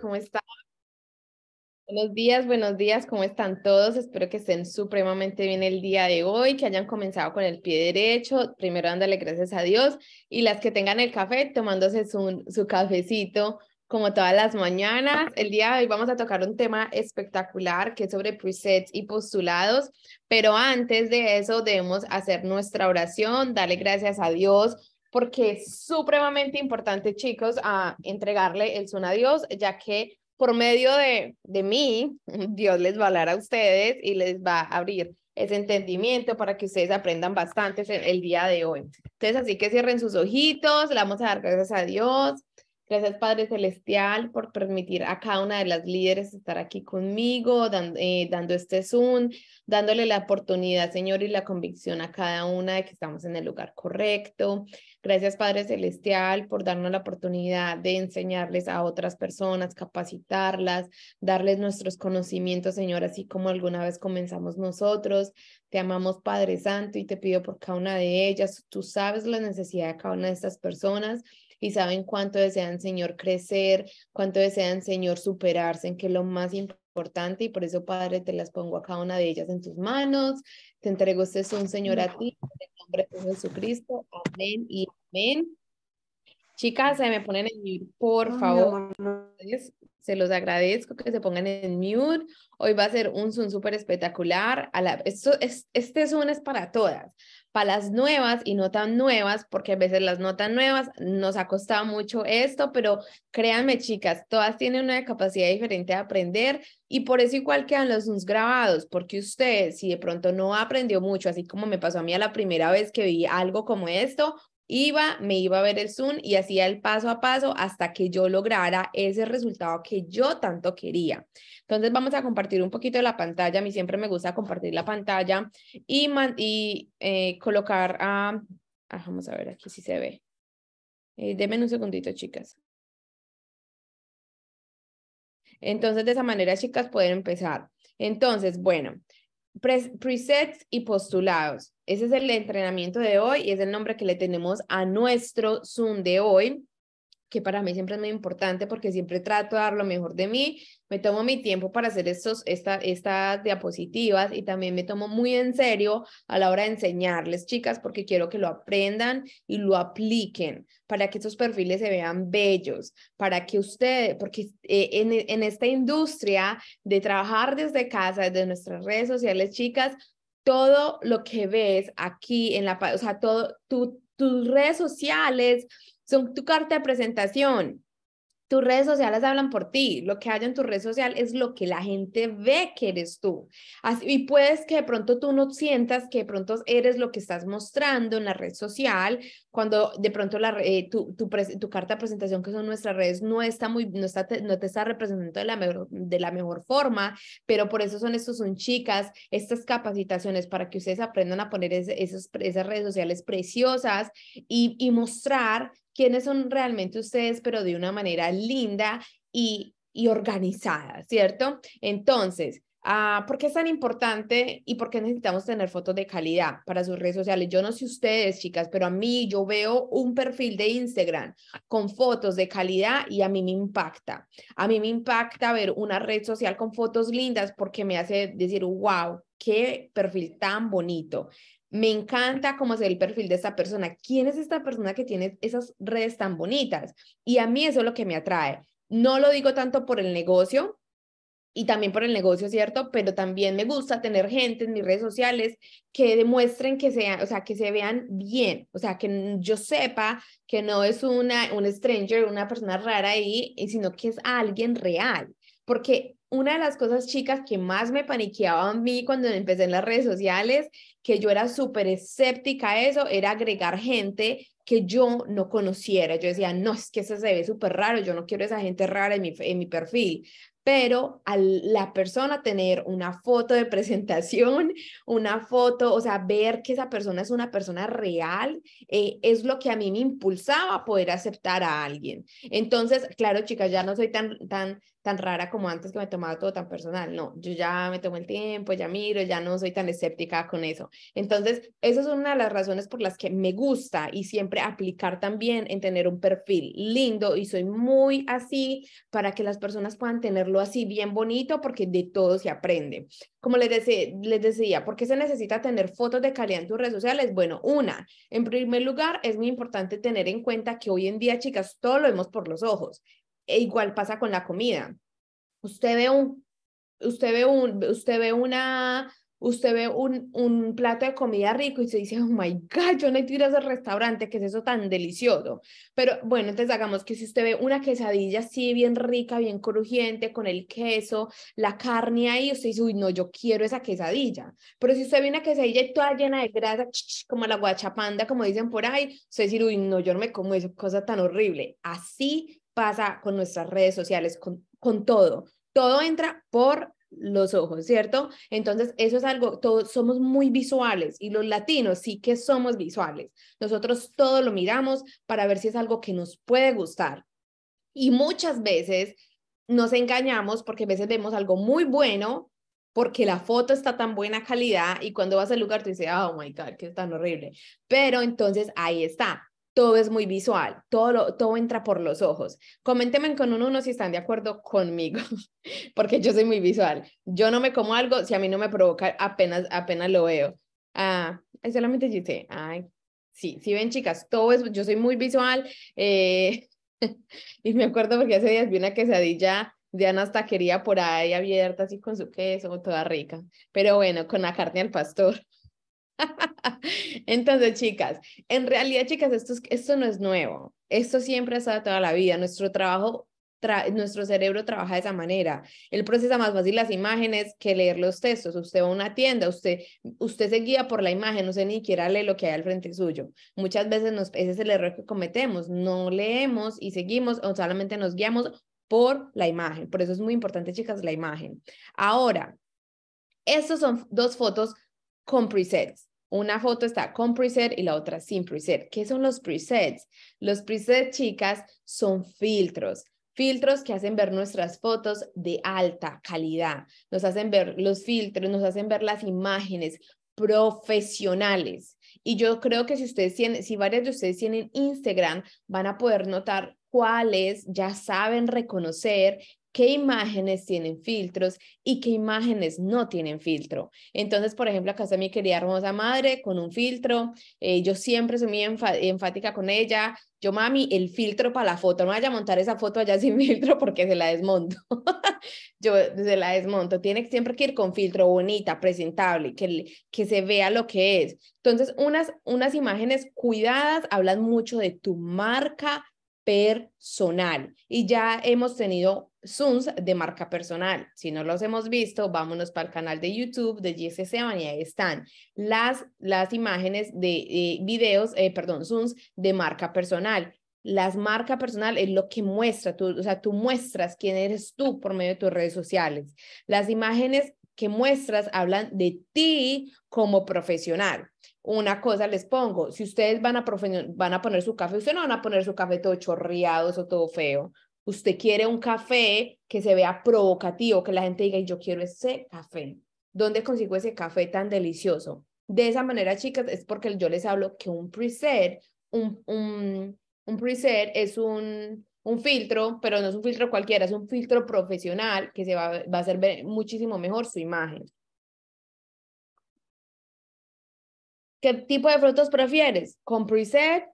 ¿cómo están? Buenos días, buenos días, ¿cómo están todos? Espero que estén supremamente bien el día de hoy, que hayan comenzado con el pie derecho, primero dándole gracias a Dios y las que tengan el café tomándose su, su cafecito como todas las mañanas. El día de hoy vamos a tocar un tema espectacular que es sobre presets y postulados, pero antes de eso debemos hacer nuestra oración, darle gracias a Dios porque es supremamente importante, chicos, a entregarle el son a Dios, ya que por medio de, de mí, Dios les va a hablar a ustedes y les va a abrir ese entendimiento para que ustedes aprendan bastante el, día de hoy. Entonces, así que cierren sus ojitos, le vamos a dar gracias a Dios Gracias Padre Celestial por permitir a cada una de las líderes estar aquí conmigo, eh, dando, este Zoom, dándole la oportunidad, Señor, y la convicción a cada una de que estamos en el lugar correcto. Gracias Padre Celestial por darnos la oportunidad de enseñarles a otras personas, capacitarlas, darles nuestros conocimientos, Señor, así como alguna vez comenzamos nosotros. Te amamos Padre Santo y te pido por cada una de ellas. Tú sabes la necesidad de cada una de estas personas y saben cuánto desean, Señor, crecer, cuánto desean, Señor, superarse, en que lo más importante, y por eso, Padre, te las pongo a cada una de ellas en tus manos. Te entrego este un Señor, a ti, en el nombre de Jesucristo. Amén y amén. Chicas, se me ponen en mute, por favor. Se los agradezco que se pongan en mute. Hoy va a ser un Zoom súper espectacular. A esto este Zoom es para todas, para las nuevas y no tan nuevas, porque a veces las no tan nuevas nos ha costado mucho esto, pero créanme chicas, todas tienen una capacidad diferente de aprender y por eso igual quedan los uns grabados, porque usted si de pronto no aprendió mucho, así como me pasó a mí a la primera vez que vi algo como esto, Iba, me iba a ver el Zoom y hacía el paso a paso hasta que yo lograra ese resultado que yo tanto quería. Entonces vamos a compartir un poquito de la pantalla. A mí siempre me gusta compartir la pantalla y, eh, colocar a... Ah, ah, vamos a ver aquí si se ve. Eh, un segundito, chicas. Entonces, de esa manera, chicas, pueden empezar. Entonces, bueno, presets y postulados. Ese es el entrenamiento de hoy y es el nombre que le tenemos a nuestro Zoom de hoy que para mí siempre es muy importante porque siempre trato de dar lo mejor de mí, me tomo mi tiempo para hacer estos, esta, estas diapositivas y también me tomo muy en serio a la hora de enseñarles, chicas, porque quiero que lo aprendan y lo apliquen para que estos perfiles se vean bellos, para que ustedes, porque eh, en, en esta industria de trabajar desde casa, desde nuestras redes sociales, chicas, todo lo que ves aquí en la, o sea, todo, tu, tus redes sociales, son tu carta de presentación. Tus redes sociales hablan por ti. Lo que hay en tu red social es lo que la gente ve que eres tú. y puedes que de pronto tú no sientas que de pronto eres lo que estás mostrando en la red social, cuando de pronto la, eh, tu, tu, carta de presentación, que son nuestras redes, no, está muy, no, está, no te está representando de la, mejor, de la mejor forma, pero por eso son estos, son chicas, estas capacitaciones para que ustedes aprendan a poner esas, esas redes sociales preciosas y, y mostrar quiénes son realmente ustedes, pero de una manera linda y, organizada, ¿cierto? Entonces, ah, ¿Por qué es tan importante y por qué necesitamos tener fotos de calidad para sus redes sociales? Yo no sé ustedes, chicas, pero a mí yo veo un perfil de Instagram con fotos de calidad y a mí me impacta. A mí me impacta ver una red social con fotos lindas porque me hace decir, wow, qué perfil tan bonito me encanta cómo se el perfil de esta persona, quién es esta persona que tiene esas redes tan bonitas. Y a mí eso es lo que me atrae. No lo digo tanto por el negocio y también por el negocio, ¿cierto? Pero también me gusta tener gente en mis redes sociales que demuestren que sea, o sea, que se vean bien, o sea, que yo sepa que no es una un stranger, una persona rara ahí, sino que es alguien real, porque una de las cosas, chicas, que más me paniqueaba a mí cuando empecé en las redes sociales, que yo era súper escéptica a eso, era agregar gente que yo no conociera. Yo decía, no, es que eso se ve súper raro, yo no quiero esa gente rara en mi, perfil. Pero a la persona tener una foto de presentación, una foto, o sea, ver que esa persona es una persona real, eh, es lo que a mí me impulsaba a poder aceptar a alguien. Entonces, claro, chicas, ya no soy tan, tan tan rara como antes que me tomaba todo tan personal. No, yo ya me tomo el tiempo, ya miro, ya no soy tan escéptica con eso. Entonces, esa es una de las razones por las que me gusta y siempre aplicar también en tener un perfil lindo y soy muy así para que las personas puedan tenerlo así bien bonito porque de todo se aprende. Como les decía, les decía, ¿por qué se necesita tener fotos de calidad en tus redes sociales? Bueno, una, en primer lugar, es muy importante tener en cuenta que hoy en día, chicas, todo lo vemos por los ojos. E igual pasa con la comida. Usted ve un, usted ve un, usted ve una, usted ve un, un plato de comida rico y se dice, oh my God, yo no he ido a ese restaurante, ¿qué es eso tan delicioso? Pero bueno, entonces hagamos que si usted ve una quesadilla así bien rica, bien crujiente, con el queso, la carne ahí, usted dice, uy, no, yo quiero esa quesadilla. Pero si usted ve una quesadilla toda llena de grasa, como la guachapanda, como dicen por ahí, usted dice, uy, no, yo no me como esa cosa tan horrible. Así pasa con nuestras redes sociales, con, todo. Todo entra por los ojos, ¿cierto? Entonces, eso es algo, todos somos muy visuales y los latinos sí que somos visuales. Nosotros todo lo miramos para ver si es algo que nos puede gustar. Y muchas veces nos engañamos porque a veces vemos algo muy bueno porque la foto está tan buena calidad y cuando vas al lugar te dice oh my God, que tan horrible. Pero entonces ahí está, todo es muy visual, todo, todo entra por los ojos. Coméntenme con uno, uno si están de acuerdo conmigo, porque yo soy muy visual. Yo no me como algo si a mí no me provoca, apenas, apenas lo veo. Ah, solamente dice, ay, sí, sí ven chicas, todo es, yo soy muy visual. Eh, y me acuerdo porque hace días vi una quesadilla de hasta quería por ahí abierta, así con su queso, toda rica. Pero bueno, con la carne al pastor. Entonces, chicas, en realidad, chicas, esto, esto no es nuevo. Esto siempre ha estado toda la vida. Nuestro trabajo, nuestro cerebro trabaja de esa manera. Él procesa más fácil las imágenes que leer los textos. Usted va a una tienda, usted, usted se guía por la imagen, no se ni siquiera leer lo que hay al frente suyo. Muchas veces nos, ese es el error que cometemos. No leemos y seguimos o solamente nos guiamos por la imagen. Por eso es muy importante, chicas, la imagen. Ahora, estas son dos fotos con presets una foto está con preset y la otra sin preset. ¿Qué son los presets? Los presets, chicas, son filtros. Filtros que hacen ver nuestras fotos de alta calidad. Nos hacen ver los filtros, nos hacen ver las imágenes profesionales. Y yo creo que si ustedes tienen, si varias de ustedes tienen Instagram, van a poder notar cuáles ya saben reconocer qué imágenes tienen filtros y qué imágenes no tienen filtro. Entonces, por ejemplo, acá está mi querida hermosa madre con un filtro. Eh, yo siempre soy muy enfática con ella. Yo, mami, el filtro para la foto. No vaya a montar esa foto allá sin filtro porque se la desmonto. yo se la desmonto. Tiene siempre que ir con filtro bonita, presentable, que, que se vea lo que es. Entonces, unas, unas imágenes cuidadas hablan mucho de tu marca, personal. Y ya hemos tenido Zooms de marca personal. Si no los hemos visto, vámonos para el canal de YouTube de GSC y ahí están las, las imágenes de eh, videos, eh, perdón, Zooms de marca personal. Las marca personal es lo que muestra, tú, o sea, tú muestras quién eres tú por medio de tus redes sociales. Las imágenes que muestras hablan de ti como profesional una cosa les pongo, si ustedes van a, van a poner su café, ustedes no van a poner su café todo chorreado, eso todo feo. Usted quiere un café que se vea provocativo, que la gente diga, yo quiero ese café. ¿Dónde consigo ese café tan delicioso? De esa manera, chicas, es porque yo les hablo que un preset, un, un, un preset es un, un filtro, pero no es un filtro cualquiera, es un filtro profesional que se va, va a hacer muchísimo mejor su imagen. ¿Qué tipo de fotos prefieres? ¿Con preset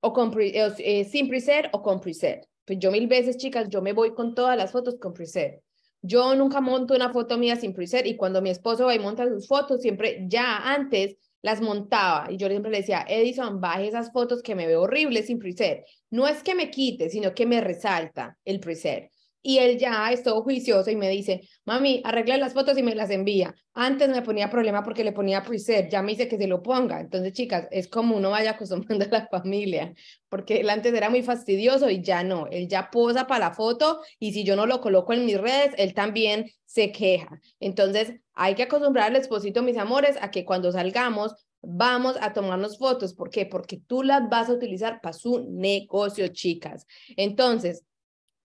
o eh, eh, sin preset o con preset? Pues yo mil veces, chicas, yo me voy con todas las fotos con preset. Yo nunca monto una foto mía sin preset y cuando mi esposo va y monta sus fotos, siempre ya antes las montaba y yo siempre le decía, Edison, baje esas fotos que me veo horrible sin preset. No es que me quite, sino que me resalta el preset. Y él ya es todo juicioso y me dice, mami, arregla las fotos y me las envía. Antes me ponía problema porque le ponía preset, ya me dice que se lo ponga. Entonces, chicas, es como uno vaya acostumbrando a la familia, porque él antes era muy fastidioso y ya no, él ya posa para la foto y si yo no lo coloco en mis redes, él también se queja. Entonces, hay que acostumbrar al esposito, mis amores, a que cuando salgamos vamos a tomarnos fotos. ¿Por qué? Porque tú las vas a utilizar para su negocio, chicas. Entonces,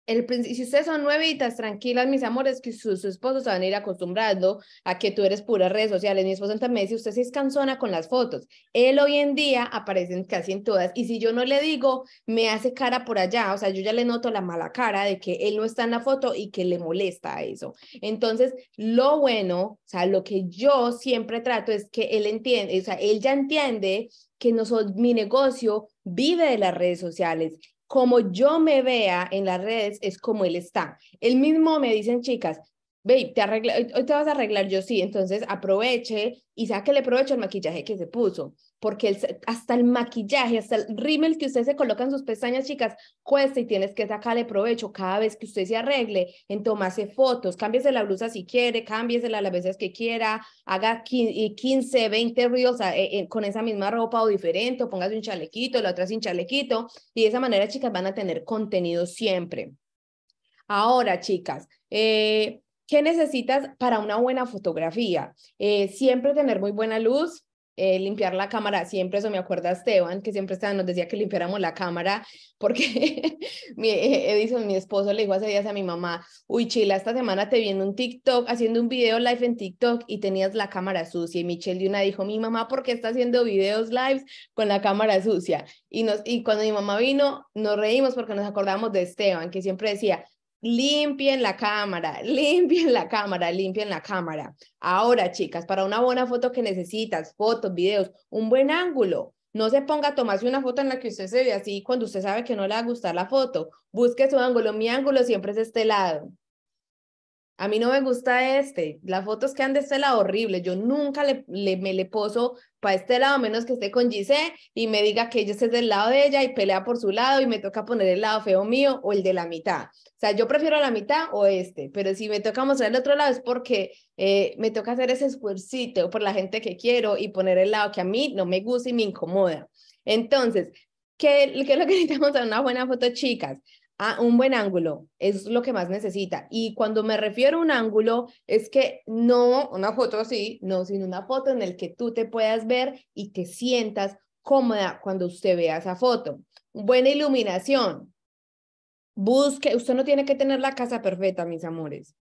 el, si ustedes son nuevitas, tranquilas, mis amores, que sus esposos se van a ir acostumbrando a que tú eres pura redes sociales. Mi esposo también dice, usted se es cansona con las fotos. Él hoy en día aparece casi en todas. Y si yo no le digo, me hace cara por allá. O sea, yo ya le noto la mala cara de que él no está en la foto y que le molesta eso. Entonces, lo bueno, o sea, lo que yo siempre trato es que él entiende, o sea, él ya entiende que no mi negocio vive de las redes sociales como yo me vea en las redes es como él está. Él mismo me dicen, chicas, ve te hoy te vas a arreglar yo sí, entonces aproveche y le provecho el maquillaje que se puso porque hasta el maquillaje, hasta el rímel que usted se coloca en sus pestañas, chicas, cuesta y tienes que sacarle provecho cada vez que usted se arregle, en tomarse fotos, cámbiese la blusa si quiere, cámbiesela las veces que quiera, haga 15, 20 ríos eh, eh, con esa misma ropa o diferente, o póngase un chalequito, la otra sin chalequito, y de esa manera, chicas, van a tener contenido siempre. Ahora, chicas, eh, ¿qué necesitas para una buena fotografía? siempre tener muy buena luz, eh, limpiar la cámara siempre, eso me acuerda Esteban, que siempre estaba nos decía que limpiáramos la cámara, porque mi, eh, Edison, mi esposo, le dijo hace días a mi mamá, uy, Chila, esta semana te viendo un TikTok, haciendo un video live en TikTok y tenías la cámara sucia. Y Michelle de una dijo, mi mamá, ¿por qué está haciendo videos lives con la cámara sucia? Y, nos, y cuando mi mamá vino, nos reímos porque nos acordamos de Esteban, que siempre decía, Limpien la cámara, limpien la cámara, limpien la cámara. Ahora, chicas, para una buena foto que necesitas, fotos, videos, un buen ángulo. No se ponga a tomarse una foto en la que usted se ve así cuando usted sabe que no le va a gustar la foto. Busque su ángulo. Mi ángulo siempre es este lado. A mí no me gusta este. Las fotos que han de este lado horrible. Yo nunca me le poso para este lado, menos que esté con Gise y me diga que yo esté del lado de ella y pelea por su lado y me toca poner el lado feo mío o el de la mitad. O sea, yo prefiero la mitad o este, pero si me toca mostrar el otro lado es porque eh, me toca hacer ese esfuercito por la gente que quiero y poner el lado que a mí no me gusta y me incomoda. Entonces, ¿qué, qué es lo que necesitamos una buena foto, chicas? Ah, un buen ángulo es lo que más necesita. Y cuando me refiero a un ángulo, es que no una foto así, no, sino una foto en la que tú te puedas ver y te sientas cómoda cuando usted vea esa foto. Buena iluminación. Busque, usted no tiene que tener la casa perfecta, mis amores.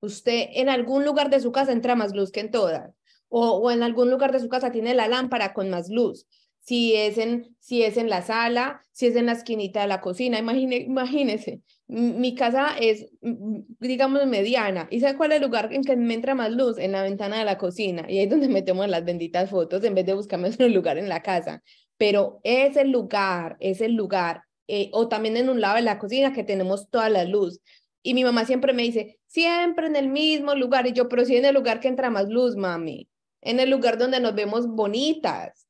Usted en algún lugar de su casa entra más luz que en todas. o en algún lugar de su casa tiene la lámpara con más luz si es en, si es en la sala, si es en la esquinita de la cocina, Imagine, imagínese, mi casa es, digamos, mediana. ¿Y sabe cuál es el lugar en que me entra más luz? En la ventana de la cocina. Y ahí es donde metemos las benditas fotos en vez de buscarme un lugar en la casa. Pero es el lugar, es el lugar. Eh, o también en un lado de la cocina que tenemos toda la luz. Y mi mamá siempre me dice, siempre en el mismo lugar. Y yo, pero sí en el lugar que entra más luz, mami. En el lugar donde nos vemos bonitas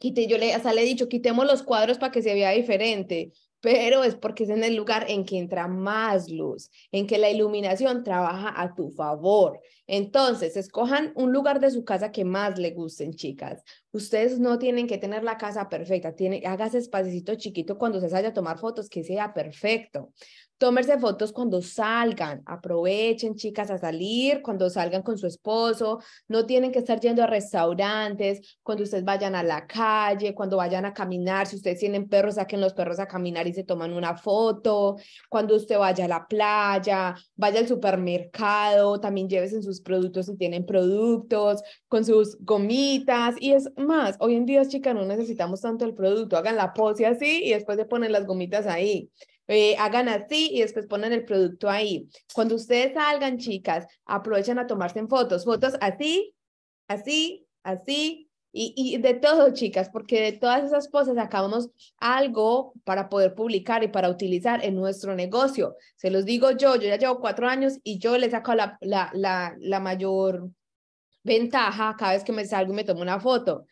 quité, yo le, hasta le he dicho, quitemos los cuadros para que se vea diferente, pero es porque es en el lugar en que entra más luz, en que la iluminación trabaja a tu favor. Entonces, escojan un lugar de su casa que más le gusten, chicas. Ustedes no tienen que tener la casa perfecta, tiene, hagas espacito chiquito cuando se vaya a tomar fotos que sea perfecto. Tómense fotos cuando salgan, aprovechen chicas a salir, cuando salgan con su esposo, no tienen que estar yendo a restaurantes, cuando ustedes vayan a la calle, cuando vayan a caminar, si ustedes tienen perros, saquen los perros a caminar y se toman una foto, cuando usted vaya a la playa, vaya al supermercado, también llévesen sus productos si tienen productos, con sus gomitas y es más, hoy en día chicas no necesitamos tanto el producto, hagan la pose así y después se ponen las gomitas ahí. Eh, hagan así y después ponen el producto ahí. Cuando ustedes salgan, chicas, aprovechen a tomarse en fotos, fotos así, así, así. Y, y de todo, chicas, porque de todas esas poses sacamos algo para poder publicar y para utilizar en nuestro negocio. Se los digo yo, yo ya llevo cuatro años y yo le saco la, la, la, la mayor ventaja cada vez que me salgo y me tomo una foto.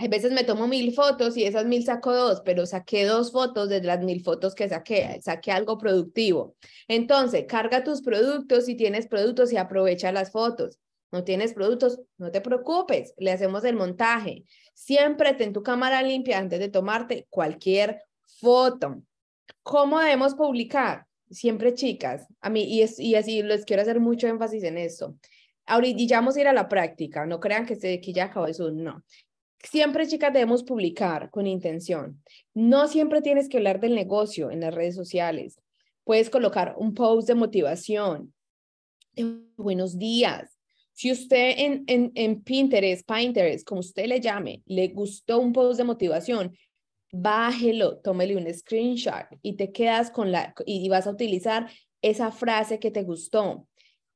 A veces me tomo mil fotos y esas mil saco dos, pero saqué dos fotos de las mil fotos que saqué, saqué algo productivo. Entonces, carga tus productos, si tienes productos y aprovecha las fotos. No tienes productos, no te preocupes, le hacemos el montaje. Siempre ten tu cámara limpia antes de tomarte cualquier foto. ¿Cómo debemos publicar? Siempre chicas, a mí, y, y así les quiero hacer mucho énfasis en esto. Ahorita ya vamos a ir a la práctica, no crean que, se, que ya acabó eso, no. Siempre, chicas, debemos publicar con intención. No siempre tienes que hablar del negocio en las redes sociales. Puedes colocar un post de motivación, buenos días. Si usted en, en Pinterest, Pinterest, como usted le llame, le gustó un post de motivación, bájelo, tómele un screenshot y te quedas con la, y vas a utilizar esa frase que te gustó.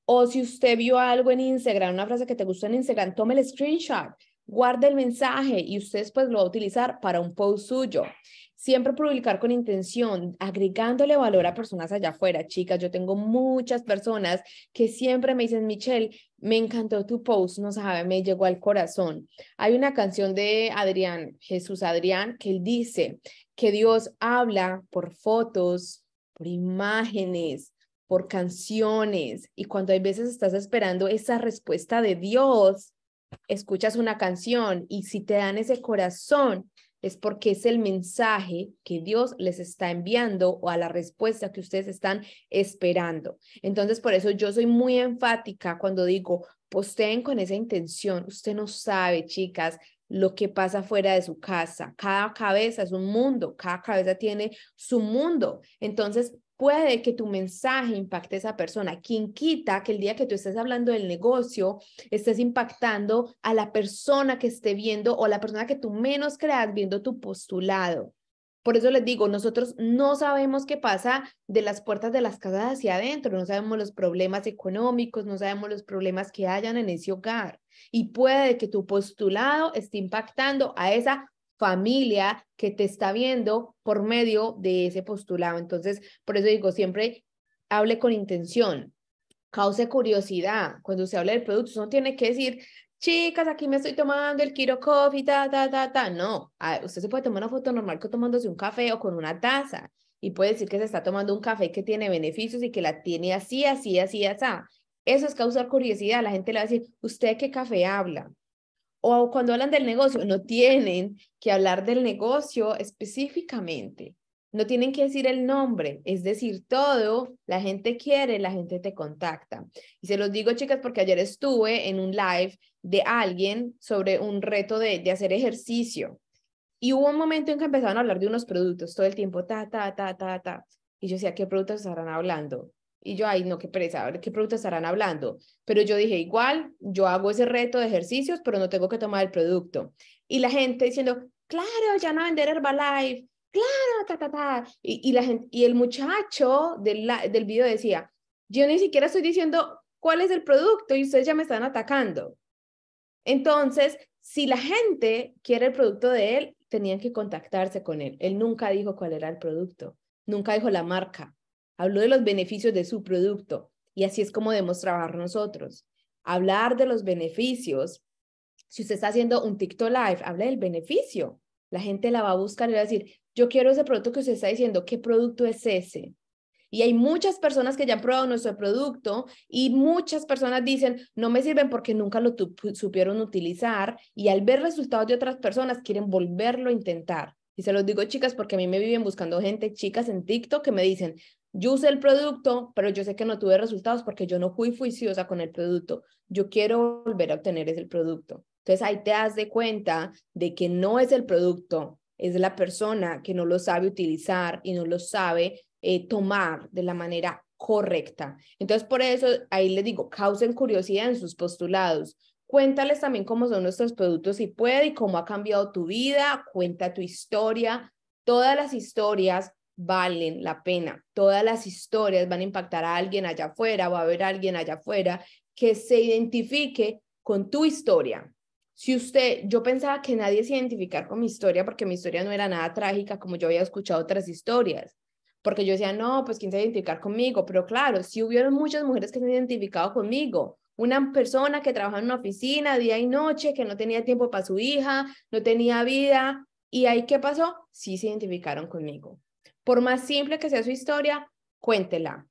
O si usted vio algo en Instagram, una frase que te gustó en Instagram, tome el screenshot Guarda el mensaje y ustedes pues lo va a utilizar para un post suyo. Siempre publicar con intención, agregándole valor a personas allá afuera. Chicas, yo tengo muchas personas que siempre me dicen, Michelle, me encantó tu post, no sabe, me llegó al corazón. Hay una canción de Adrián, Jesús Adrián, que él dice que Dios habla por fotos, por imágenes, por canciones. Y cuando hay veces estás esperando esa respuesta de Dios, escuchas una canción y si te dan ese corazón, es porque es el mensaje que Dios les está enviando o a la respuesta que ustedes están esperando. Entonces, por eso yo soy muy enfática cuando digo, posteen con esa intención. Usted no sabe, chicas, lo que pasa fuera de su casa. Cada cabeza es un mundo, cada cabeza tiene su mundo. Entonces, puede que tu mensaje impacte a esa persona. Quien quita que el día que tú estés hablando del negocio, estés impactando a la persona que esté viendo o la persona que tú menos creas viendo tu postulado. Por eso les digo, nosotros no sabemos qué pasa de las puertas de las casas hacia adentro, no sabemos los problemas económicos, no sabemos los problemas que hayan en ese hogar. Y puede que tu postulado esté impactando a esa familia que te está viendo por medio de ese postulado. Entonces, por eso digo, siempre hable con intención, cause curiosidad. Cuando se habla del producto, no tiene que decir, chicas, aquí me estoy tomando el Kiro Coffee, ta, ta, ta, ta. No, ah, usted se puede tomar una foto normal tomándose un café o con una taza y puede decir que se está tomando un café que tiene beneficios y que la tiene así, así, así, así. Eso es causar curiosidad. La gente le va a decir, ¿usted qué café habla? o cuando hablan del negocio, no tienen que hablar del negocio específicamente. No tienen que decir el nombre, es decir, todo, la gente quiere, la gente te contacta. Y se los digo, chicas, porque ayer estuve en un live de alguien sobre un reto de, hacer ejercicio. Y hubo un momento en que empezaron a hablar de unos productos todo el tiempo, ta, ta, ta, ta, ta. Y yo decía, ¿qué productos estarán hablando? Y yo, ay, no, qué pereza, a ver qué producto estarán hablando. Pero yo dije, igual, yo hago ese reto de ejercicios, pero no tengo que tomar el producto. Y la gente diciendo, claro, ya no vender Herbalife, claro, ta, ta, ta. Y, la gente, y el muchacho del, del video decía, yo ni siquiera estoy diciendo cuál es el producto y ustedes ya me están atacando. Entonces, si la gente quiere el producto de él, tenían que contactarse con él. Él nunca dijo cuál era el producto, nunca dijo la marca habló de los beneficios de su producto y así es como debemos trabajar nosotros. Hablar de los beneficios. Si usted está haciendo un TikTok Live, habla del beneficio. La gente la va a buscar y va a decir, yo quiero ese producto que usted está diciendo, ¿qué producto es ese? Y hay muchas personas que ya han probado nuestro producto y muchas personas dicen, no me sirven porque nunca lo supieron utilizar y al ver resultados de otras personas quieren volverlo a intentar. Y se los digo, chicas, porque a mí me viven buscando gente, chicas en TikTok, que me dicen, yo usé el producto, pero yo sé que no tuve resultados porque yo no fui juiciosa con el producto. Yo quiero volver a obtener ese producto. Entonces ahí te das de cuenta de que no es el producto, es la persona que no lo sabe utilizar y no lo sabe eh, tomar de la manera correcta. Entonces por eso ahí les digo, causen curiosidad en sus postulados. Cuéntales también cómo son nuestros productos si puede y cómo ha cambiado tu vida, cuenta tu historia. Todas las historias valen la pena. Todas las historias van a impactar a alguien allá afuera, va a haber alguien allá afuera que se identifique con tu historia. Si usted, yo pensaba que nadie se identificar con mi historia porque mi historia no era nada trágica como yo había escuchado otras historias, porque yo decía, no, pues quién se va conmigo, pero claro, si hubieron muchas mujeres que se han identificado conmigo, una persona que trabajaba en una oficina día y noche, que no tenía tiempo para su hija, no tenía vida, y ahí qué pasó, sí se identificaron conmigo. Por más simple que sea su historia, cuéntela.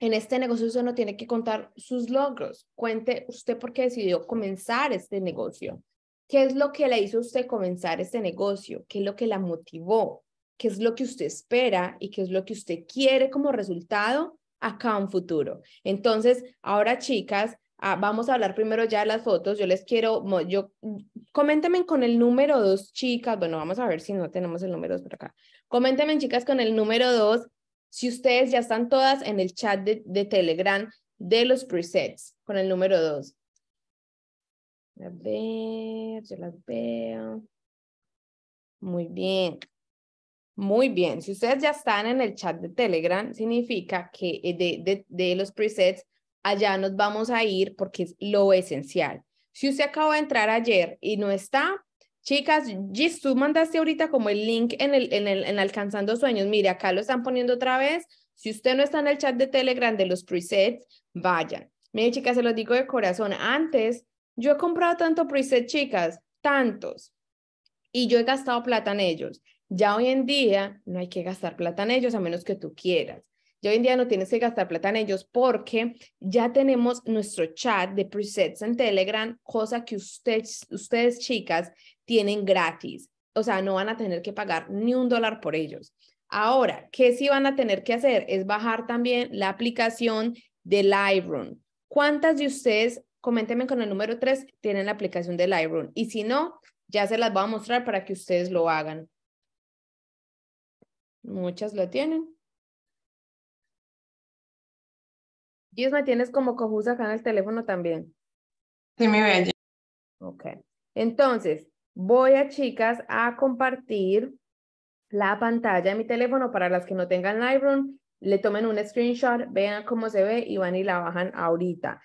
En este negocio usted no tiene que contar sus logros. Cuente usted por qué decidió comenzar este negocio. ¿Qué es lo que le hizo usted comenzar este negocio? ¿Qué es lo que la motivó? ¿Qué es lo que usted espera y qué es lo que usted quiere como resultado acá en futuro? Entonces, ahora chicas, ah, vamos a hablar primero ya de las fotos. Yo les quiero, yo, mm, coméntame con el número dos, chicas. Bueno, vamos a ver si no tenemos el número dos por acá. Coméntenme, chicas, con el número dos, si ustedes ya están todas en el chat de, Telegram de los presets, con el número dos. A ver, yo las veo. Muy bien. Muy bien. Si ustedes ya están en el chat de Telegram, significa que eh, de, de, de los presets, allá nos vamos a ir porque es lo esencial. Si usted acaba de entrar ayer y no está, Chicas, Gis, tú mandaste ahorita como el link en, el, en, en Alcanzando Sueños. Mire, acá lo están poniendo otra vez. Si usted no está en el chat de Telegram de los presets, vayan. Mire, chicas, se los digo de corazón. Antes, yo he comprado tanto preset, chicas, tantos. Y yo he gastado plata en ellos. Ya hoy en día no hay que gastar plata en ellos a menos que tú quieras hoy en día no tienes que gastar plata en ellos porque ya tenemos nuestro chat de presets en Telegram, cosa que ustedes, ustedes chicas tienen gratis. O sea, no van a tener que pagar ni un dólar por ellos. Ahora, ¿qué sí van a tener que hacer? Es bajar también la aplicación de Lightroom. ¿Cuántas de ustedes, coméntenme con el número 3, tienen la aplicación de Lightroom? Y si no, ya se las voy a mostrar para que ustedes lo hagan. Muchas lo tienen. Dios, me tienes como confusa acá en el teléfono también. Sí, mi bella. Ok. Entonces, voy a, chicas, a compartir la pantalla de mi teléfono para las que no tengan Lightroom, le tomen un screenshot, vean cómo se ve y van y la bajan ahorita.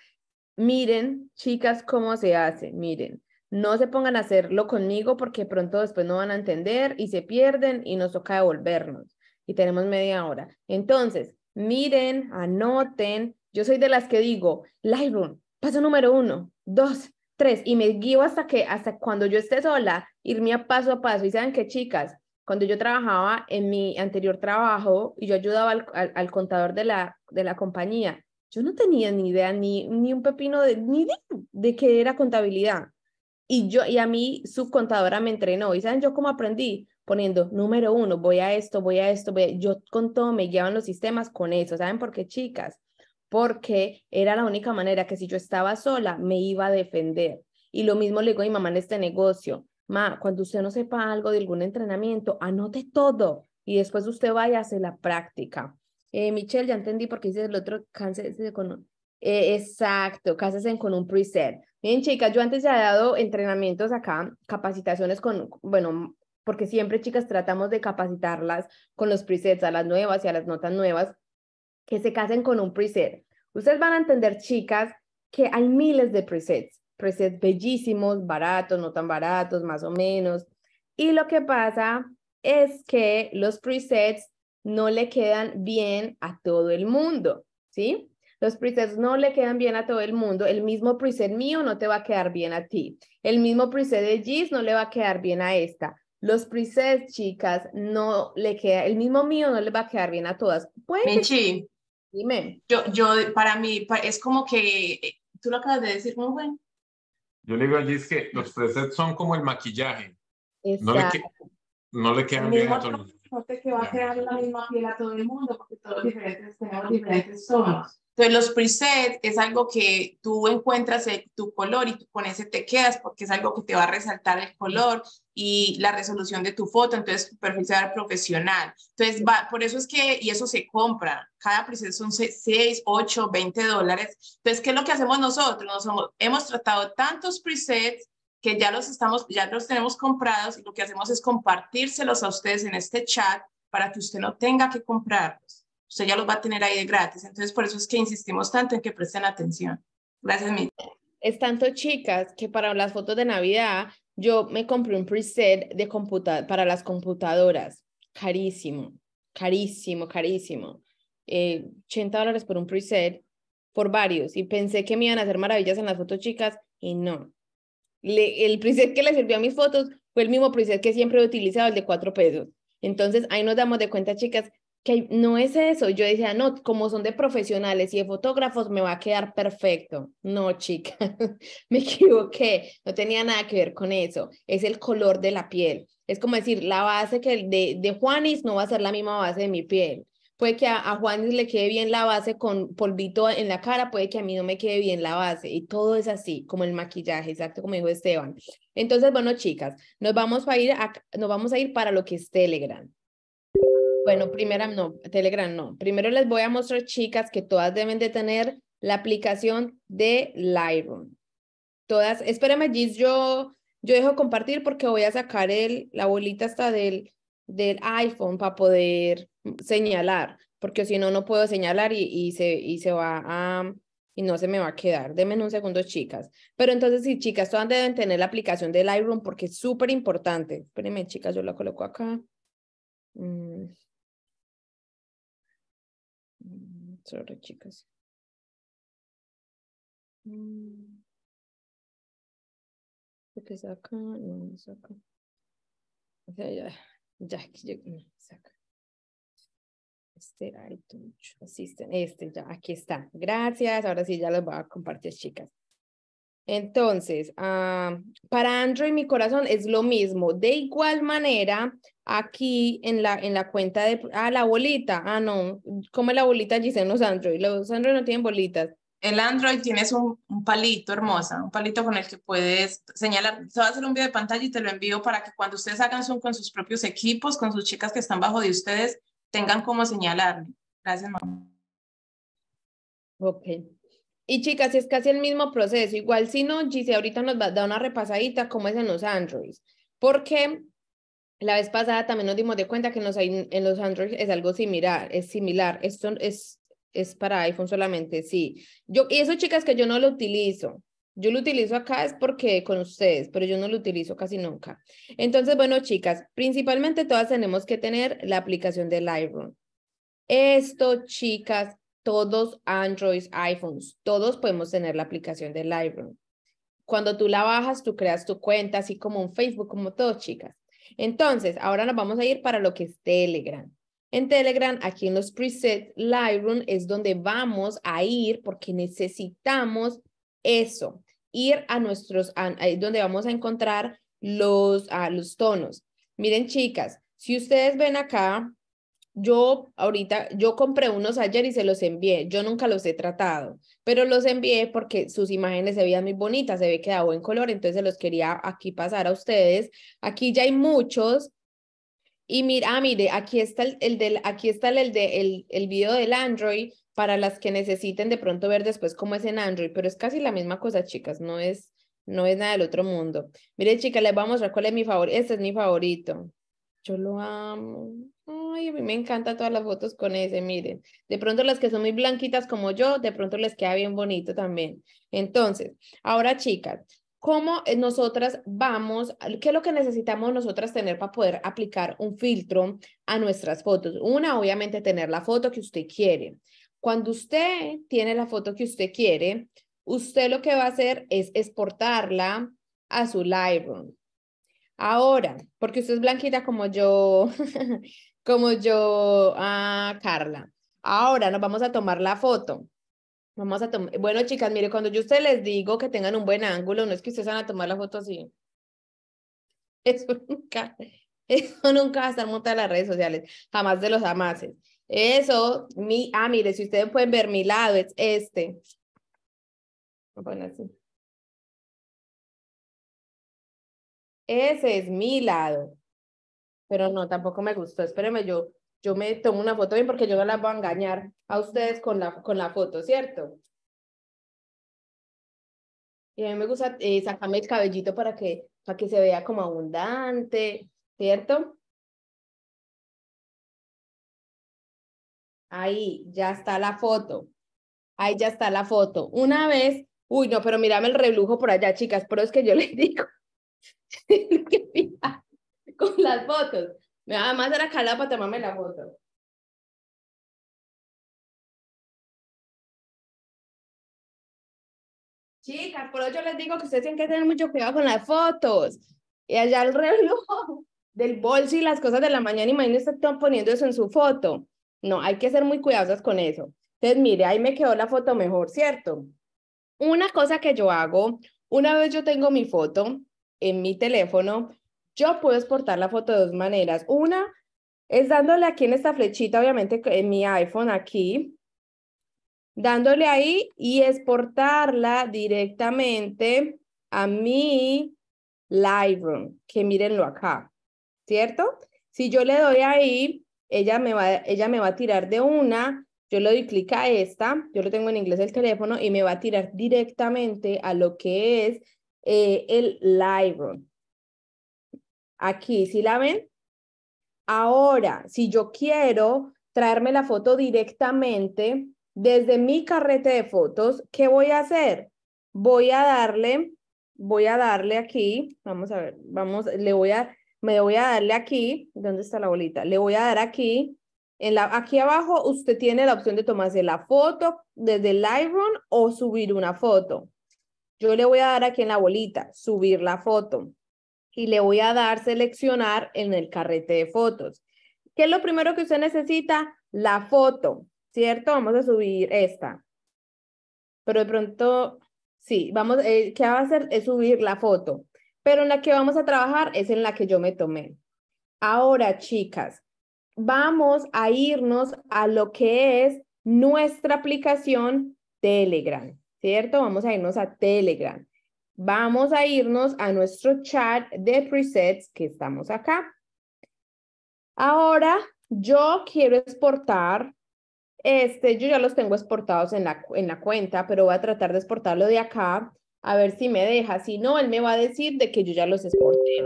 Miren, chicas, cómo se hace, miren. No se pongan a hacerlo conmigo porque pronto después no van a entender y se pierden y nos toca devolvernos. Y tenemos media hora. Entonces, miren, anoten, yo soy de las que digo, Lightroom, paso número uno, dos, tres, y me guío hasta que, hasta cuando yo esté sola, irme a paso a paso. Y saben que, chicas, cuando yo trabajaba en mi anterior trabajo y yo ayudaba al, contador de la, de la compañía, yo no tenía ni idea, ni, ni un pepino, de, ni de qué era contabilidad. Y, yo, y a mí su contadora me entrenó. ¿Y saben yo cómo aprendí? Poniendo número uno, voy a esto, voy a esto, voy a... yo con todo me llevan los sistemas con eso. ¿Saben por qué, chicas? porque era la única manera que si yo estaba sola me iba a defender. Y lo mismo le digo a mi mamá en este negocio, ma, cuando usted no sepa algo de algún entrenamiento, anote todo y después usted vaya a hacer la práctica. Eh, Michelle, ya entendí por qué el otro, cáncer con eh, exacto, cásense con un preset. Bien, chicas, yo antes ya he dado entrenamientos acá, capacitaciones con, bueno, porque siempre, chicas, tratamos de capacitarlas con los presets a las nuevas y a las notas nuevas, que se casen con un preset. Ustedes van a entender, chicas, que hay miles de presets, presets bellísimos, baratos, no tan baratos, más o menos. Y lo que pasa es que los presets no le quedan bien a todo el mundo, ¿sí? Los presets no le quedan bien a todo el mundo. El mismo preset mío no te va a quedar bien a ti. El mismo preset de Gis no le va a quedar bien a esta. Los presets, chicas, no le queda, el mismo mío no le va a quedar bien a todas. Michi, dime. Yo, yo, para mí, es como que, eh, tú lo acabas de decir muy bueno. Yo le digo allí es que los presets son como el maquillaje. No le, no le quedan bien a todo el mundo. No te que va a quedar la misma piel a todo el mundo porque todos diferentes tenemos diferentes tonos. Entonces los presets es algo que tú encuentras tu color y tú con ese te quedas porque es algo que te va a resaltar el color, y la resolución de tu foto, entonces tu profesional. Entonces, va, por eso es que, y eso se compra, cada preset son 6, 8, 20 dólares. Entonces, ¿qué es lo que hacemos nosotros? Nos hemos, tratado tantos presets que ya los, estamos, ya los tenemos comprados y lo que hacemos es compartírselos a ustedes en este chat para que usted no tenga que comprarlos. Usted ya los va a tener ahí de gratis. Entonces, por eso es que insistimos tanto en que presten atención. Gracias, Mita. Es tanto, chicas, que para las fotos de Navidad yo me compré un preset de para las computadoras, carísimo, carísimo, carísimo. 80 eh, dólares por un preset, por varios, y pensé que me iban a hacer maravillas en las fotos chicas, y no. el preset que le sirvió a mis fotos fue el mismo preset que siempre he utilizado, el de cuatro pesos. Entonces, ahí nos damos de cuenta, chicas, que no es eso. Yo decía, no, como son de profesionales y de fotógrafos, me va a quedar perfecto. No, chica, me equivoqué, no tenía nada que ver con eso. Es el color de la piel. Es como decir, la base que de, de Juanis no va a ser la misma base de mi piel. Puede que a, Juanis le quede bien la base con polvito en la cara, puede que a mí no me quede bien la base. Y todo es así, como el maquillaje, exacto como dijo Esteban. Entonces, bueno, chicas, nos vamos a ir, nos vamos a ir para lo que es Telegram. Bueno, primera no, Telegram no. Primero les voy a mostrar, chicas, que todas deben de tener la aplicación de Lightroom. Todas, espérame, Gis, yo, yo dejo compartir porque voy a sacar el, la bolita hasta del, del iPhone para poder señalar, porque si no, no puedo señalar y, se, y se va y no se me va a quedar. Denme un segundo, chicas. Pero entonces, sí, chicas, todas deben tener la aplicación de Lightroom porque es súper importante. Espérenme, chicas, yo la coloco acá. Mm. Sorry, chicas. Porque mm. es acá, no, es O sea, ya, ya aquí llegó, no, mm, Este, ay, mucho. Asisten, este, ya, aquí está. Gracias. Ahora sí, ya los voy a compartir, chicas. Entonces, ah, para Android mi corazón es lo mismo. De igual manera, aquí en la, en la cuenta de... Ah, la bolita. Ah, no. como la bolita dicen los Android? Los Android no tienen bolitas. El Android tiene un, palito hermosa, un palito con el que puedes señalar. Te voy a hacer un video de pantalla y te lo envío para que cuando ustedes hagan Zoom con sus propios equipos, con sus chicas que están bajo de ustedes, tengan como señalar Gracias, mamá. Ok. Y chicas, es casi el mismo proceso. Igual si no, Gise ahorita nos va a dar una repasadita como es en los Androids. Porque la vez pasada también nos dimos de cuenta que en los, en los Android es algo similar, es similar. Esto es, es para iPhone solamente, sí. Yo, y eso, chicas, que yo no lo utilizo. Yo lo utilizo acá es porque con ustedes, pero yo no lo utilizo casi nunca. Entonces, bueno, chicas, principalmente todas tenemos que tener la aplicación de Lightroom. Esto, chicas, todos Android, iPhones, todos podemos tener la aplicación de Lightroom. Cuando tú la bajas, tú creas tu cuenta, así como un Facebook, como todo, chicas. Entonces, ahora nos vamos a ir para lo que es Telegram. En Telegram, aquí en los presets, Lightroom es donde vamos a ir porque necesitamos eso, ir a nuestros, ahí donde vamos a encontrar los, a los tonos. Miren, chicas, si ustedes ven acá, yo ahorita, yo compré unos ayer y se los envié, yo nunca los he tratado, pero los envié porque sus imágenes se veían muy bonitas, se ve que da buen color, entonces se los quería aquí pasar a ustedes. Aquí ya hay muchos. Y mira, ah, mire, aquí está el, del, aquí está el, de, el, video del Android para las que necesiten de pronto ver después cómo es en Android, pero es casi la misma cosa, chicas, no es, no es nada del otro mundo. Mire, chicas, les voy a mostrar cuál es mi favorito, este es mi favorito. Yo lo amo ay, a mí me encantan todas las fotos con ese, miren. De pronto las que son muy blanquitas como yo, de pronto les queda bien bonito también. Entonces, ahora chicas, ¿cómo eh, nosotras vamos, qué es lo que necesitamos nosotras tener para poder aplicar un filtro a nuestras fotos? Una, obviamente, tener la foto que usted quiere. Cuando usted tiene la foto que usted quiere, usted lo que va a hacer es exportarla a su Lightroom. Ahora, porque usted es blanquita como yo, como yo a Carla. Ahora nos vamos a tomar la foto. Vamos a tomar. Bueno, chicas, mire, cuando yo ustedes les digo que tengan un buen ángulo, no es que ustedes van a tomar la foto así. Eso nunca, eso nunca va a estar montado en las redes sociales, jamás de los amases Eso, mi, ah, mire, si ustedes pueden ver mi lado, es este. así. Ese es mi lado pero no, tampoco me gustó. Espéreme, yo, yo me tomo una foto bien porque yo no la voy a engañar a ustedes con la, con la foto, ¿cierto? Y a mí me gusta eh, sacarme el cabellito para que, para que se vea como abundante, ¿cierto? Ahí, ya está la foto. Ahí ya está la foto. Una vez, uy, no, pero mírame el relujo por allá, chicas, pero es que yo les digo. con las fotos. Me va más a la cala para tomarme la foto. Chicas, por eso les digo que ustedes tienen que tener mucho cuidado con las fotos. Y allá el reloj del bolso y las cosas de la mañana, imagínense están poniendo eso en su foto. No, hay que ser muy cuidadosas... con eso. Entonces, mire, ahí me quedó la foto mejor, ¿cierto? Una cosa que yo hago, una vez yo tengo mi foto en mi teléfono, yo puedo exportar la foto de dos maneras. Una es dándole aquí en esta flechita, obviamente en mi iPhone aquí, dándole ahí y exportarla directamente a mi Lightroom, que mírenlo acá, ¿cierto? Si yo le doy ahí, ella me va, ella me va a tirar de una, yo le doy clic a esta, yo lo tengo en inglés el teléfono y me va a tirar directamente a lo que es eh, el Lightroom. Aquí, ¿sí la ven? Ahora, si yo quiero traerme la foto directamente desde mi carrete de fotos, ¿qué voy a hacer? Voy a darle, voy a darle aquí, vamos a ver, vamos, le voy a, me voy a darle aquí, ¿dónde está la bolita? Le voy a dar aquí, en la, aquí abajo usted tiene la opción de tomarse la foto desde Lightroom o subir una foto. Yo le voy a dar aquí en la bolita, subir la foto y le voy a dar seleccionar en el carrete de fotos. ¿Qué es lo primero que usted necesita? La foto, ¿cierto? Vamos a subir esta. Pero de pronto, sí, vamos, eh, ¿qué va a hacer? Es subir la foto. Pero en la que vamos a trabajar es en la que yo me tomé. Ahora, chicas, vamos a irnos a lo que es nuestra aplicación Telegram, ¿cierto? Vamos a irnos a Telegram vamos a irnos a nuestro chat de presets que estamos acá. Ahora yo quiero exportar, este, yo ya los tengo exportados en la, en la cuenta, pero voy a tratar de exportarlo de acá, a ver si me deja. Si no, él me va a decir de que yo ya los exporté.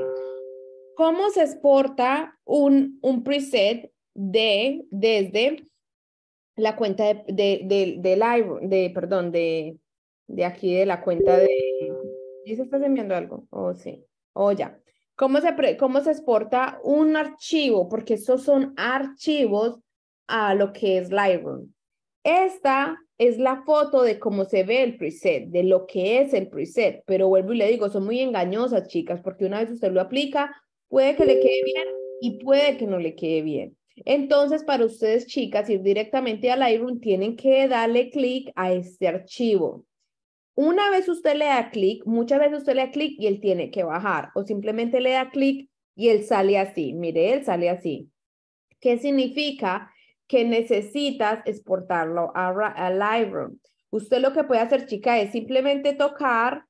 ¿Cómo se exporta un, un preset de, desde la cuenta de, de, de perdón, de, de aquí de la cuenta de, ¿Y se está enviando algo? oh, sí. O oh, ya. ¿Cómo se, ¿Cómo se exporta un archivo? Porque esos son archivos a lo que es Lightroom. Esta es la foto de cómo se ve el preset, de lo que es el preset. Pero vuelvo y le digo, son muy engañosas, chicas, porque una vez usted lo aplica, puede que le quede bien y puede que no le quede bien. Entonces, para ustedes, chicas, ir directamente a Lightroom, tienen que darle clic a este archivo. Una vez usted le da clic, muchas veces usted le da clic y él tiene que bajar o simplemente le da clic y él sale así. Mire, él sale así. ¿Qué significa? Que necesitas exportarlo a, a Lightroom. Usted lo que puede hacer, chica, es simplemente tocar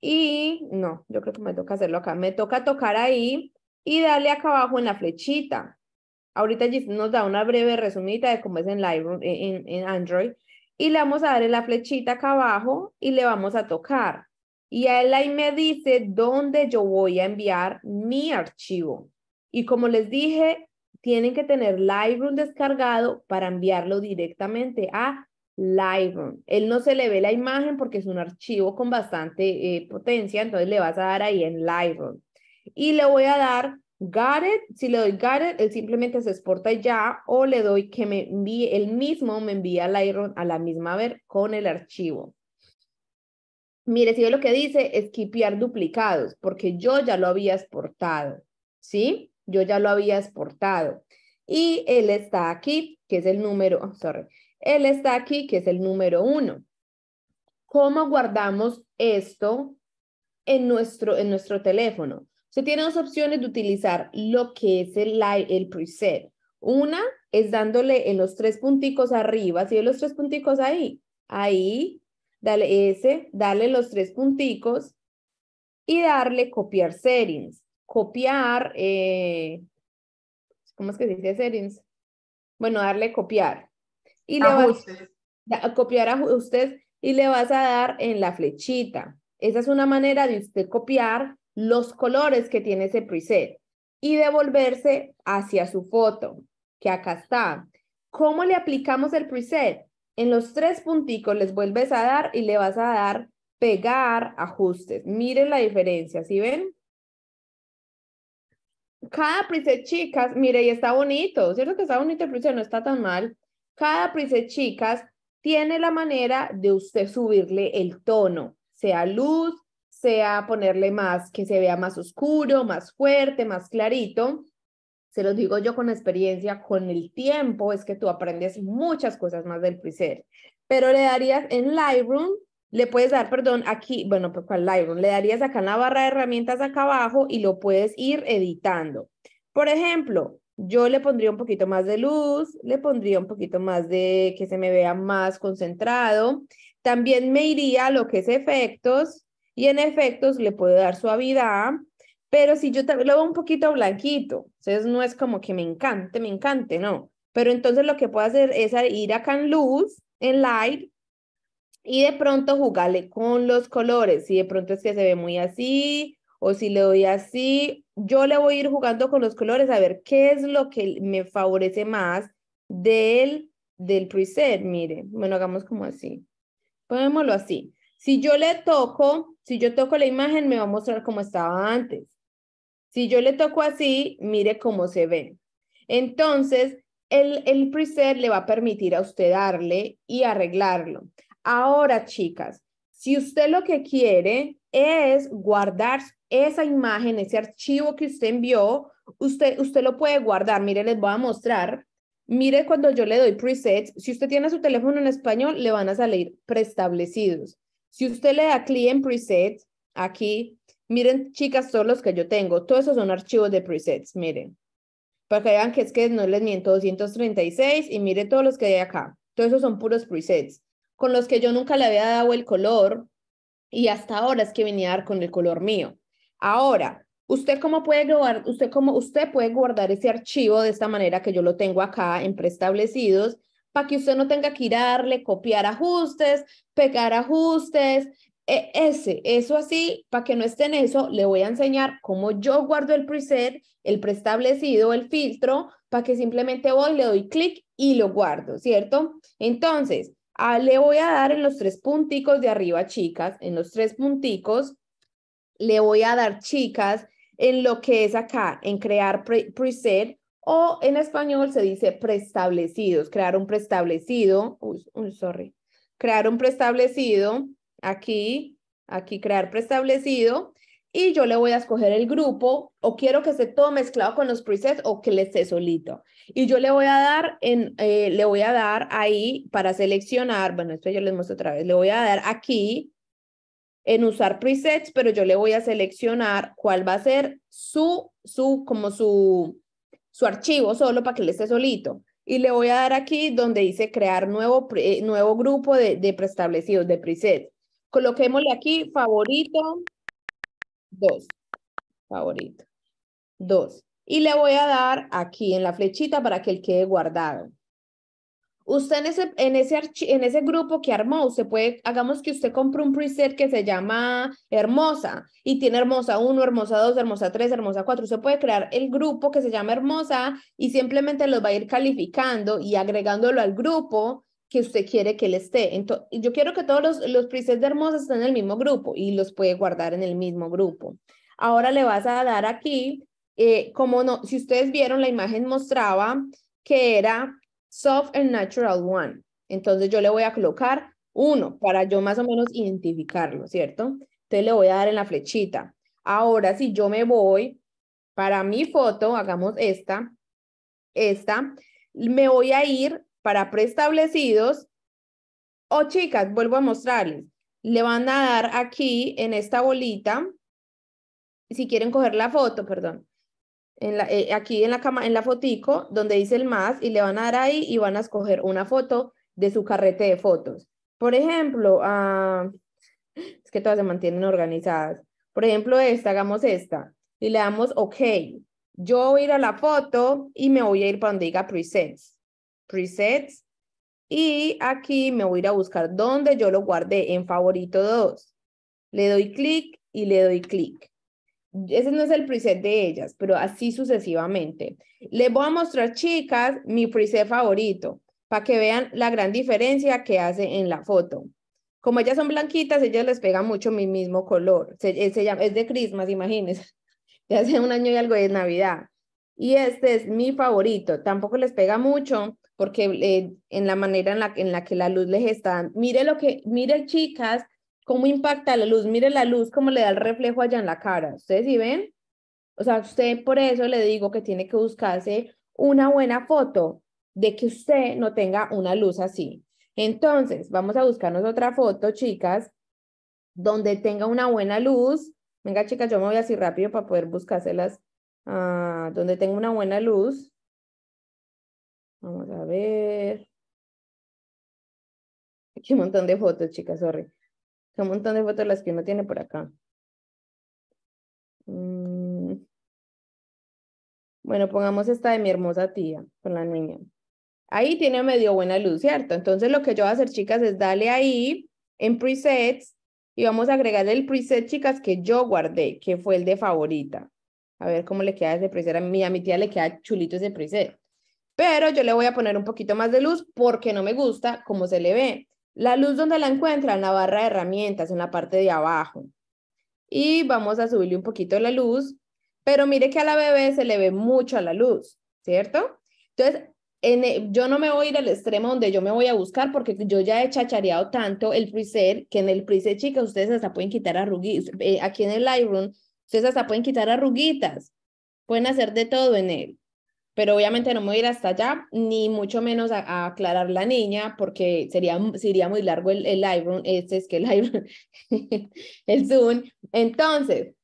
y no, yo creo que me toca hacerlo acá. Me toca tocar ahí y darle acá abajo en la flechita. Ahorita nos da una breve resumita de cómo es en Lightroom, en Android, y le vamos a dar en la flechita acá abajo y le vamos a tocar. Y él ahí me dice dónde yo voy a enviar mi archivo. Y como les dije, tienen que tener Lightroom descargado para enviarlo directamente a Lightroom. Él no se le ve la imagen porque es un archivo con bastante eh, potencia, entonces le vas a dar ahí en Lightroom. Y le voy a dar Got it, si le doy got it, él simplemente se exporta ya o le doy que me envíe, el mismo me envía al Iron a la misma vez con el archivo. Mire, si ve lo que dice, es esquipear duplicados, porque yo ya lo había exportado, ¿sí? Yo ya lo había exportado. Y él está aquí, que es el número, oh, sorry, él está aquí, que es el número uno. ¿Cómo guardamos esto en nuestro, en nuestro teléfono? Se tiene dos opciones de utilizar lo que es el, el preset. Una es dándole en los tres punticos arriba, si En los tres punticos ahí, ahí, dale ese, dale los tres punticos y darle copiar settings. Copiar, eh, ¿cómo es que se dice settings? Bueno, darle copiar. Y copiar a usted y le vas a dar en la flechita. Esa es una manera de usted copiar los colores que tiene ese preset y devolverse hacia su foto, que acá está. ¿Cómo le aplicamos el preset? En los tres punticos les vuelves a dar y le vas a dar pegar ajustes. Miren la diferencia, ¿sí ven? Cada preset, chicas, mire, y está bonito, ¿cierto que está bonito el preset? No está tan mal. Cada preset, chicas, tiene la manera de usted subirle el tono, sea luz, sea ponerle más, que se vea más oscuro, más fuerte, más clarito. Se los digo yo con experiencia, con el tiempo es que tú aprendes muchas cosas más del freezer Pero le darías en Lightroom, le puedes dar, perdón, aquí, bueno, pues Lightroom? Le darías acá en la barra de herramientas acá abajo y lo puedes ir editando. Por ejemplo, yo le pondría un poquito más de luz, le pondría un poquito más de que se me vea más concentrado. También me iría a lo que es efectos y en efectos le puede dar suavidad, pero si yo lo veo un poquito blanquito, entonces no es como que me encante, me encante, no. Pero entonces lo que puedo hacer es ir acá en luz, en light, y de pronto jugarle con los colores. Si de pronto es que se ve muy así, o si le doy así, yo le voy a ir jugando con los colores a ver qué es lo que me favorece más del, del preset. Mire, bueno, hagamos como así. Ponémoslo así. Si yo le toco si yo toco la imagen, me va a mostrar cómo estaba antes. Si yo le toco así, mire cómo se ve. Entonces, el, el preset le va a permitir a usted darle y arreglarlo. Ahora, chicas, si usted lo que quiere es guardar esa imagen, ese archivo que usted envió, usted, usted lo puede guardar. Mire, les voy a mostrar. Mire, cuando yo le doy presets, si usted tiene su teléfono en español, le van a salir preestablecidos. Si usted le da clic en preset, aquí, miren, chicas, todos los que yo tengo, todos esos son archivos de presets, miren. Para que vean que es que no les miento, 236 y mire todos los que hay acá. Todos esos son puros presets, con los que yo nunca le había dado el color y hasta ahora es que venía a dar con el color mío. Ahora, ¿usted cómo puede guardar, usted cómo, usted puede guardar ese archivo de esta manera que yo lo tengo acá en preestablecidos para que usted no tenga que ir a darle copiar ajustes, pegar ajustes, e, ese, eso así, para que no esté en eso, le voy a enseñar cómo yo guardo el preset, el preestablecido, el filtro, para que simplemente voy, le doy clic y lo guardo, ¿cierto? Entonces, ah, le voy a dar en los tres punticos de arriba, chicas, en los tres punticos, le voy a dar, chicas, en lo que es acá, en crear preset, o en español se dice preestablecidos, crear un preestablecido, uy, sorry, crear un preestablecido, aquí, aquí crear preestablecido, y yo le voy a escoger el grupo, o quiero que esté todo mezclado con los presets o que le esté solito. Y yo le voy a dar, en, eh, le voy a dar ahí para seleccionar, bueno, esto yo les muestro otra vez, le voy a dar aquí, en usar presets, pero yo le voy a seleccionar cuál va a ser su, su, como su, su archivo solo para que le esté solito. Y le voy a dar aquí donde dice crear nuevo, eh, nuevo grupo de, preestablecidos, de preset. Coloquémosle aquí favorito 2. Favorito 2. Y le voy a dar aquí en la flechita para que él quede guardado. Usted en ese, en ese, grupo que armó, usted puede, hagamos que usted compre un preset que se llama Hermosa y tiene Hermosa 1, Hermosa 2, Hermosa 3, Hermosa 4. Usted puede crear el grupo que se llama Hermosa y simplemente los va a ir calificando y agregándolo al grupo que usted quiere que él esté. Entonces, yo quiero que todos los, los presets de Hermosa estén en el mismo grupo y los puede guardar en el mismo grupo. Ahora le vas a dar aquí, eh, como no, si ustedes vieron la imagen mostraba que era soft and natural one. Entonces yo le voy a colocar uno para yo más o menos identificarlo, ¿cierto? Entonces le voy a dar en la flechita. Ahora, si yo me voy para mi foto, hagamos esta, esta, me voy a ir para preestablecidos. O oh, chicas, vuelvo a mostrarles. Le van a dar aquí en esta bolita, si quieren coger la foto, perdón, eh, aquí en la, cama, en la fotico, donde dice el más, y le van a dar ahí y van a escoger una foto de su carrete de fotos. Por ejemplo, ah, es que todas se mantienen organizadas. Por ejemplo, esta, hagamos esta, y le damos OK. Yo voy a ir a la foto y me voy a ir para donde diga presets. Presets. Y aquí me voy a ir a buscar donde yo lo guardé en favorito 2. Le doy clic y le doy clic ese no es el preset de ellas, pero así sucesivamente. Les voy a mostrar, chicas, mi preset favorito para que vean la gran diferencia que hace en la foto. Como ellas son blanquitas, ellas les pega mucho mi mismo color. Se, eh, llama, es de Christmas, imagínense. De hace un año y algo de Navidad. Y este es mi favorito. Tampoco les pega mucho porque eh, en la manera en la, en la que la luz les está. Mire lo que, mire chicas, ¿Cómo impacta la luz? Mire la luz, cómo le da el reflejo allá en la cara. ¿Ustedes sí ven? O sea, usted por eso le digo que tiene que buscarse una buena foto de que usted no tenga una luz así. Entonces, vamos a buscarnos otra foto, chicas, donde tenga una buena luz. Venga, chicas, yo me voy así rápido para poder buscárselas. Ah, donde tenga una buena luz. Vamos a ver. un montón de fotos, chicas, sorry un montón de fotos las que uno tiene por acá. Mm. Bueno, pongamos esta de mi hermosa tía con la niña. Ahí tiene medio buena luz, ¿cierto? Entonces lo que yo voy a hacer, chicas, es darle ahí en presets y vamos a agregarle el preset, chicas, que yo guardé, que fue el de favorita. A ver cómo le queda ese preset. A a mi tía le queda chulito ese preset. Pero yo le voy a poner un poquito más de luz porque no me gusta cómo se le ve. La luz donde la encuentra en la barra de herramientas, en la parte de abajo. Y vamos a subirle un poquito la luz, pero mire que a la bebé se le ve mucho a la luz, ¿cierto? Entonces, en, e, yo no me voy a ir al extremo donde yo me voy a buscar porque yo ya he chachareado tanto el preset que en el preset, chica, ustedes hasta pueden quitar arruguitas. Eh, aquí en el Lightroom, ustedes hasta pueden quitar arruguitas. Pueden hacer de todo en él pero obviamente no me voy a ir hasta allá, ni mucho menos a, aclarar la niña, porque sería, sería muy largo el, el room, este es que el room, el Zoom. Entonces,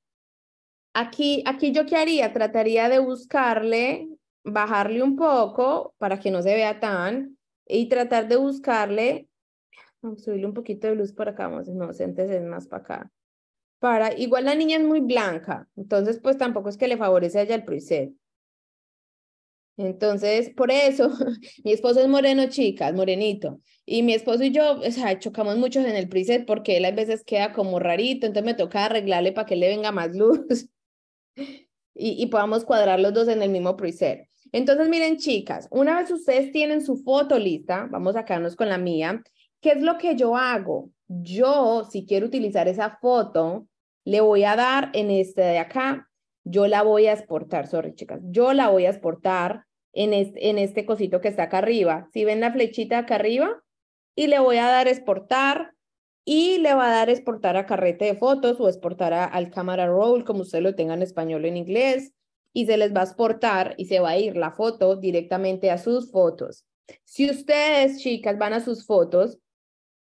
aquí, aquí yo qué haría, trataría de buscarle, bajarle un poco para que no se vea tan, y tratar de buscarle, subirle un poquito de luz por acá, vamos, no, es más para acá. Para, igual la niña es muy blanca, entonces pues tampoco es que le favorece allá el preset. Entonces, por eso, mi esposo es moreno, chicas, morenito. Y mi esposo y yo, o sea, chocamos muchos en el preset porque él a veces queda como rarito, entonces me toca arreglarle para que le venga más luz y, y podamos cuadrar los dos en el mismo preset. Entonces, miren, chicas, una vez ustedes tienen su foto lista, vamos a quedarnos con la mía, ¿qué es lo que yo hago? Yo, si quiero utilizar esa foto, le voy a dar en este de acá, yo la voy a exportar, sorry chicas, yo la voy a exportar en este, en este cosito que está acá arriba. Si ven la flechita acá arriba, y le voy a dar exportar y le va a dar exportar a carrete de fotos o exportar a, al camera roll, como usted lo tenga en español o en inglés, y se les va a exportar y se va a ir la foto directamente a sus fotos. Si ustedes, chicas, van a sus fotos,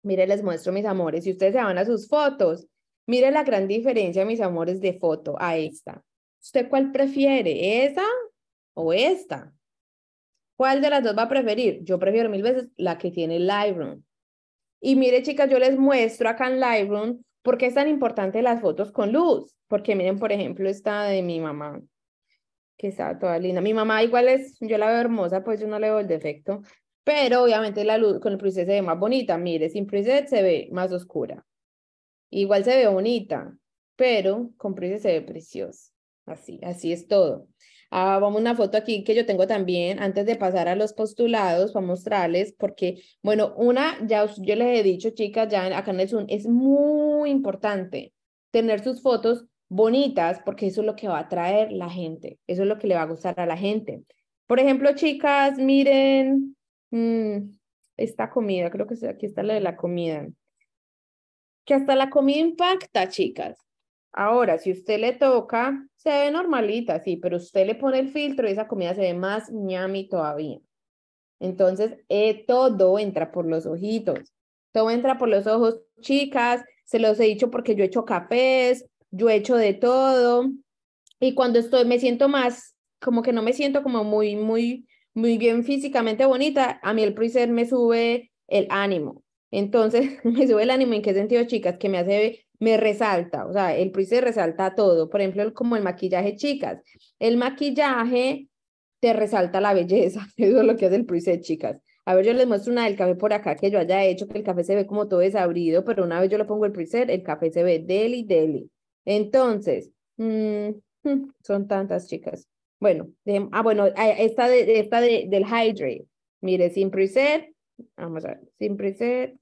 mire, les muestro, mis amores, si ustedes se van a sus fotos, mire la gran diferencia, mis amores, de foto a esta. ¿Usted cuál prefiere? ¿Esa o esta? ¿Cuál de las dos va a preferir? Yo prefiero mil veces la que tiene Lightroom. Y mire, chicas, yo les muestro acá en Lightroom por qué es tan importante las fotos con luz. Porque miren, por ejemplo, esta de mi mamá, que está toda linda. Mi mamá igual es, yo la veo hermosa, pues yo no le veo el defecto. Pero obviamente la luz con el preset se ve más bonita. Mire, sin preset se ve más oscura. Igual se ve bonita, pero con preset se ve preciosa. Así, así es todo. Ah, vamos una foto aquí que yo tengo también, antes de pasar a los postulados, para mostrarles, porque, bueno, una, ya yo les he dicho, chicas, ya acá en el Zoom, es muy importante tener sus fotos bonitas, porque eso es lo que va a atraer la gente, eso es lo que le va a gustar a la gente. Por ejemplo, chicas, miren mm, esta comida, creo que aquí está la de la comida, que hasta la comida impacta, chicas. Ahora, si usted le toca, se ve normalita, sí, pero usted le pone el filtro y esa comida se ve más ñami todavía. Entonces, eh, todo entra por los ojitos. Todo entra por los ojos, chicas. Se los he dicho porque yo he hecho cafés, yo he hecho de todo. Y cuando estoy, me siento más, como que no me siento como muy, muy, muy bien físicamente bonita, a mí el freezer me sube el ánimo. Entonces, me sube el ánimo en qué sentido, chicas, que me hace me resalta, o sea, el preset resalta todo, por ejemplo, como el maquillaje, chicas, el maquillaje te resalta la belleza, eso es lo que hace el preset, chicas. A ver, yo les muestro una del café por acá que yo haya hecho, que el café se ve como todo desabrido, pero una vez yo le pongo el preset, el café se ve deli, deli. Entonces, mm, son tantas chicas. Bueno, ah, bueno, esta, de, esta de, del hydrate. Mire, sin preset, vamos a ver, sin preset,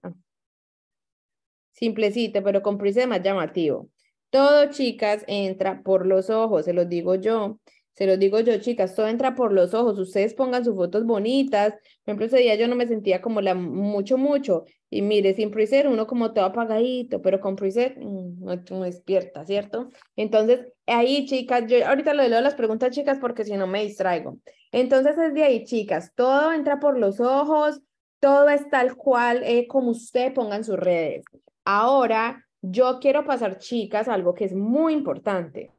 Simplecito, pero con prisa más llamativo. Todo, chicas, entra por los ojos, se los digo yo. Se los digo yo, chicas, todo entra por los ojos. Ustedes pongan sus fotos bonitas. Por ejemplo, ese día yo no me sentía como la mucho, mucho. Y mire, sin preset uno como todo apagadito, pero con preset mm, no, despierta, ¿cierto? Entonces, ahí, chicas, yo ahorita le leo las preguntas, chicas, porque si no me distraigo. Entonces, es de ahí, chicas, todo entra por los ojos, todo es tal cual eh, como usted pongan sus redes. Ahora, yo quiero pasar, chicas, algo que es muy importante,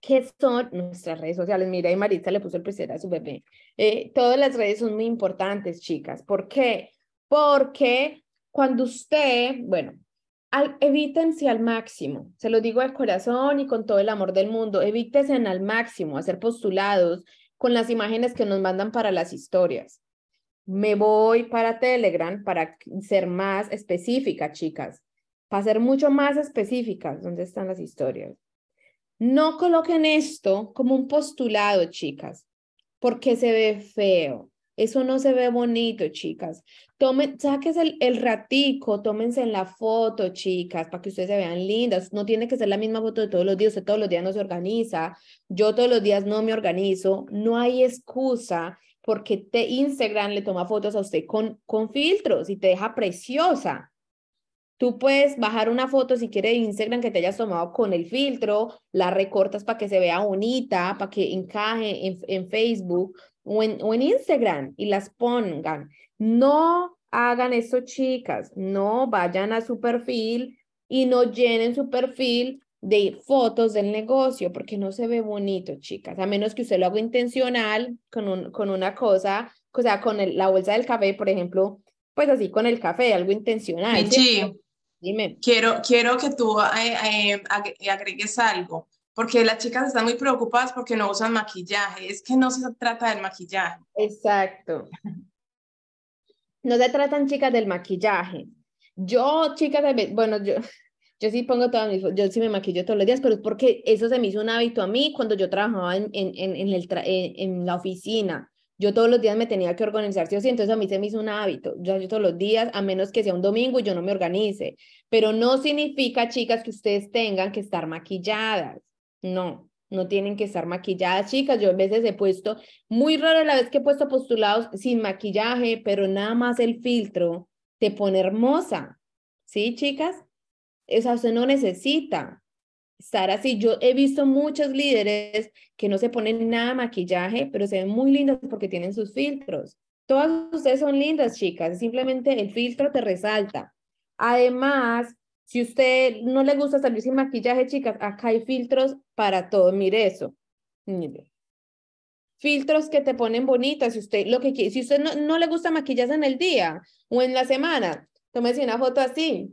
que son nuestras redes sociales. Mira, y Marita le puso el presente a su bebé. Eh, todas las redes son muy importantes, chicas. ¿Por qué? Porque cuando usted, bueno, evítense al máximo, se lo digo de corazón y con todo el amor del mundo, evítense al máximo hacer postulados con las imágenes que nos mandan para las historias. Me voy para Telegram para ser más específica, chicas, para ser mucho más específicas. ¿Dónde están las historias? No coloquen esto como un postulado, chicas, porque se ve feo. Eso no se ve bonito, chicas. Tomen, saques el, el, ratico, tómense en la foto, chicas, para que ustedes se vean lindas. No tiene que ser la misma foto de todos los días. Usted todos los días no se organiza. Yo todos los días no me organizo. No hay excusa porque te Instagram le toma fotos a usted con, con filtros y te deja preciosa. Tú puedes bajar una foto si quieres de Instagram que te hayas tomado con el filtro, la recortas para que se vea bonita, para que encaje en, Facebook o en, o en Instagram y las pongan. No hagan eso, chicas. No vayan a su perfil y no llenen su perfil de fotos del negocio, porque no se ve bonito, chicas, a menos que usted lo haga intencional con, un, con una cosa, o sea, con la bolsa del café, por ejemplo, pues así con el café, algo intencional. ¿sí? Dime. Quiero, quiero que tú eh, eh, eh, agregues algo, porque las chicas están muy preocupadas porque no usan maquillaje, es que no se trata del maquillaje. Exacto. No se tratan chicas del maquillaje. Yo, chicas, bueno, yo, yo sí pongo todas mis, yo sí me maquillo todos los días, pero es porque eso se me hizo un hábito a mí cuando yo trabajaba en, en, la oficina. Yo todos los días me tenía que organizar, sí o sí, entonces a mí se me hizo un hábito. Yo, yo todos los días, a menos que sea un domingo yo no me organice. Pero no significa, chicas, que ustedes tengan que estar maquilladas. No, no tienen que estar maquilladas, chicas. Yo a veces he puesto, muy raro la vez que he puesto postulados sin maquillaje, pero nada más el filtro te pone hermosa. ¿Sí, chicas? o sea, usted no necesita estar así. Yo he visto muchos líderes que no se ponen nada de maquillaje, pero se ven muy lindas porque tienen sus filtros. Todas ustedes son lindas, chicas, simplemente el filtro te resalta. Además, si usted no le gusta salir sin maquillaje, chicas, acá hay filtros para todo. Mire eso. Filtros que te ponen bonitas. Si usted lo que si usted no, no le gusta maquillarse en el día o en la semana, tómese una foto así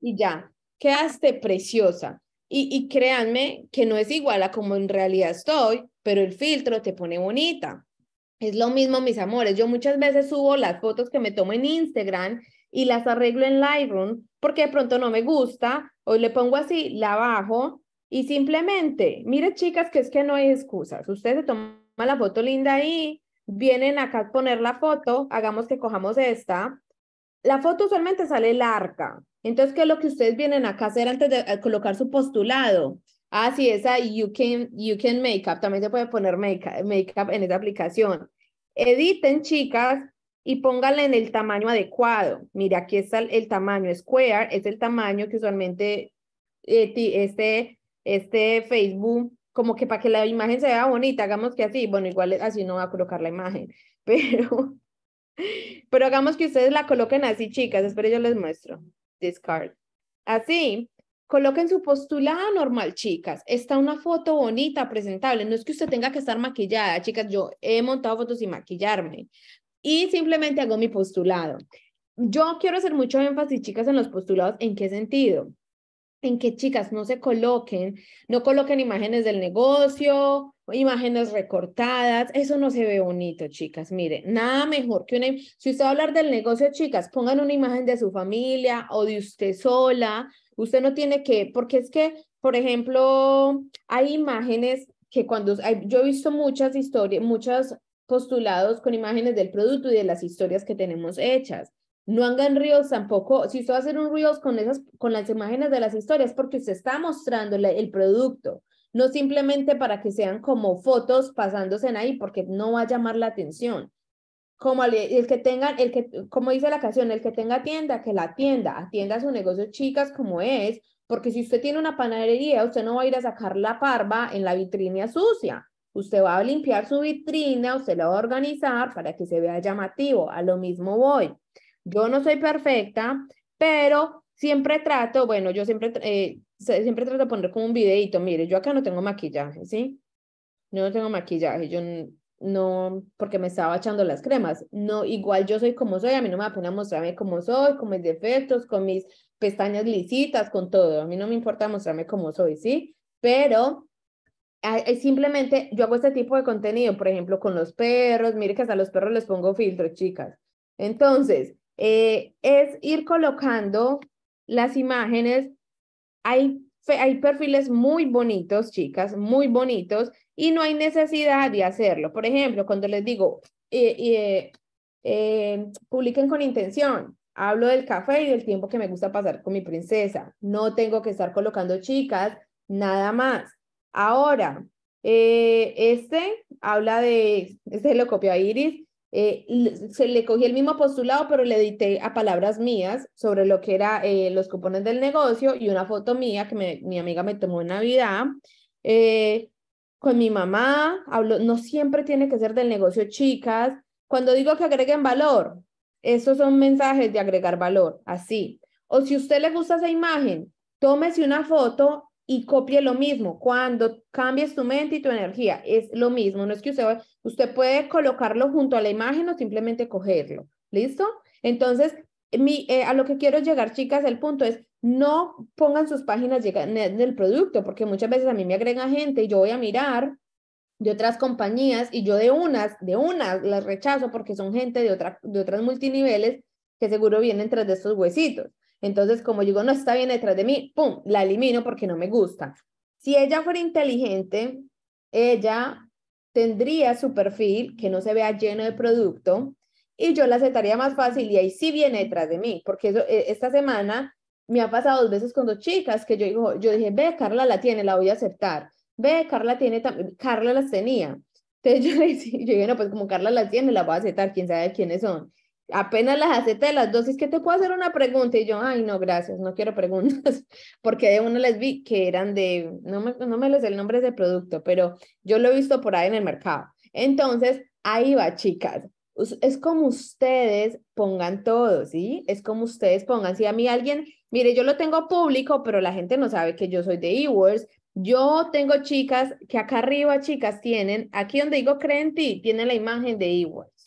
y ya, quedaste preciosa. Y, y créanme que no es igual a como en realidad estoy, pero el filtro te pone bonita. Es lo mismo, mis amores. Yo muchas veces subo las fotos que me tomo en Instagram y las arreglo en Lightroom porque de pronto no me gusta. Hoy le pongo así, la bajo y simplemente, mire chicas, que es que no hay excusas. Ustedes se toman la foto linda ahí, vienen acá a poner la foto, hagamos que cojamos esta. La foto usualmente sale larga, entonces, ¿qué es lo que ustedes vienen acá a hacer antes de eh, colocar su postulado? Ah, sí, esa You Can, you can Makeup, también se puede poner makeup, makeup en esa aplicación. Editen, chicas, y pónganla en el tamaño adecuado. Mire, aquí está el, tamaño square, es el tamaño que usualmente eh, este, este Facebook, como que para que la imagen se vea bonita, hagamos que así, bueno, igual así no va a colocar la imagen, pero, pero hagamos que ustedes la coloquen así, chicas, espero yo les muestro discard. Así, coloquen su postulada normal, chicas. Está una foto bonita, presentable. No es que usted tenga que estar maquillada, chicas. Yo he montado fotos sin maquillarme y simplemente hago mi postulado. Yo quiero hacer mucho énfasis, chicas, en los postulados. ¿En qué sentido? En que, chicas, no se coloquen, no coloquen imágenes del negocio, imágenes recortadas, eso no se ve bonito, chicas. Mire, nada mejor que una. Si usted va a hablar del negocio, chicas, pongan una imagen de su familia o de usted sola. Usted no tiene que, porque es que, por ejemplo, hay imágenes que cuando yo he visto muchas historias, muchos postulados con imágenes del producto y de las historias que tenemos hechas. No hagan ríos tampoco. Si usted va a hacer un reels con esas, con las imágenes de las historias, porque usted está mostrando el producto no simplemente para que sean como fotos pasándose en ahí, porque no va a llamar la atención. Como el, que tengan el que, como dice la canción, el que tenga tienda, que la atienda, atienda su negocio, chicas, como es, porque si usted tiene una panadería, usted no va a ir a sacar la parva en la vitrina sucia. Usted va a limpiar su vitrina, usted la va a organizar para que se vea llamativo. A lo mismo voy. Yo no soy perfecta, pero siempre trato, bueno, yo siempre eh, siempre trato de poner como un videito, mire, yo acá no tengo maquillaje, ¿sí? Yo no tengo maquillaje, yo no, porque me estaba echando las cremas, no, igual yo soy como soy, a mí no me da pena mostrarme como soy, con mis defectos, con mis pestañas lisitas, con todo, a mí no me importa mostrarme como soy, ¿sí? Pero simplemente yo hago este tipo de contenido, por ejemplo, con los perros, mire que hasta los perros les pongo filtros, chicas. Entonces, eh, es ir colocando las imágenes hay, hay perfiles muy bonitos, chicas, muy bonitos, y no hay necesidad de hacerlo. Por ejemplo, cuando les digo, eh, eh, eh, publiquen con intención, hablo del café y del tiempo que me gusta pasar con mi princesa. No tengo que estar colocando chicas, nada más. Ahora, este habla de, este lo copió a Iris, eh, se le cogí el mismo postulado, pero le edité a palabras mías sobre lo que eran eh, los cupones del negocio y una foto mía que mi amiga me tomó en Navidad. Eh, con mi mamá, no siempre tiene que ser del negocio, chicas. Cuando digo que agreguen valor, esos son mensajes de agregar valor, así. O si a usted le gusta esa imagen, tómese una foto y copie lo mismo. Cuando cambies tu mente y tu energía, es lo mismo. No es que usted, usted puede colocarlo junto a la imagen o simplemente cogerlo. ¿Listo? Entonces, eh, a lo que quiero llegar, chicas, el punto es, no pongan sus páginas en el producto, porque muchas veces a mí me agrega gente y yo voy a mirar de otras compañías y yo de unas, de unas las rechazo porque son gente de, otra, de otras multiniveles que seguro vienen tras de estos huesitos. Entonces, como digo, no está bien detrás de mí, ¡pum!, la elimino porque no me gusta. Si ella fuera inteligente, ella tendría su perfil que no se vea lleno de producto y yo la aceptaría más fácil y ahí sí viene detrás de mí, porque e, esta semana me ha pasado dos veces con dos chicas que yo, digo, yo dije, ve, Carla la tiene, la voy a aceptar. Ve, Carla tiene Carla las tenía. Entonces yo, le dije, yo dije, no, pues como Carla las tiene, la voy a aceptar, quién sabe quiénes son apenas las acepté las dosis, que te puedo hacer una pregunta y yo, ay, no, gracias, no quiero preguntas, porque de uno les vi que eran de, no me, no me les el nombre de producto, pero yo lo he visto por ahí en el mercado. Entonces, ahí va, chicas. Es como ustedes pongan todo, ¿sí? Es como ustedes pongan. Si a mí alguien, mire, yo lo tengo público, pero la gente no sabe que yo soy de eWords, yo tengo chicas que acá arriba, chicas, tienen, aquí donde digo creen ti, tienen la imagen de eWords.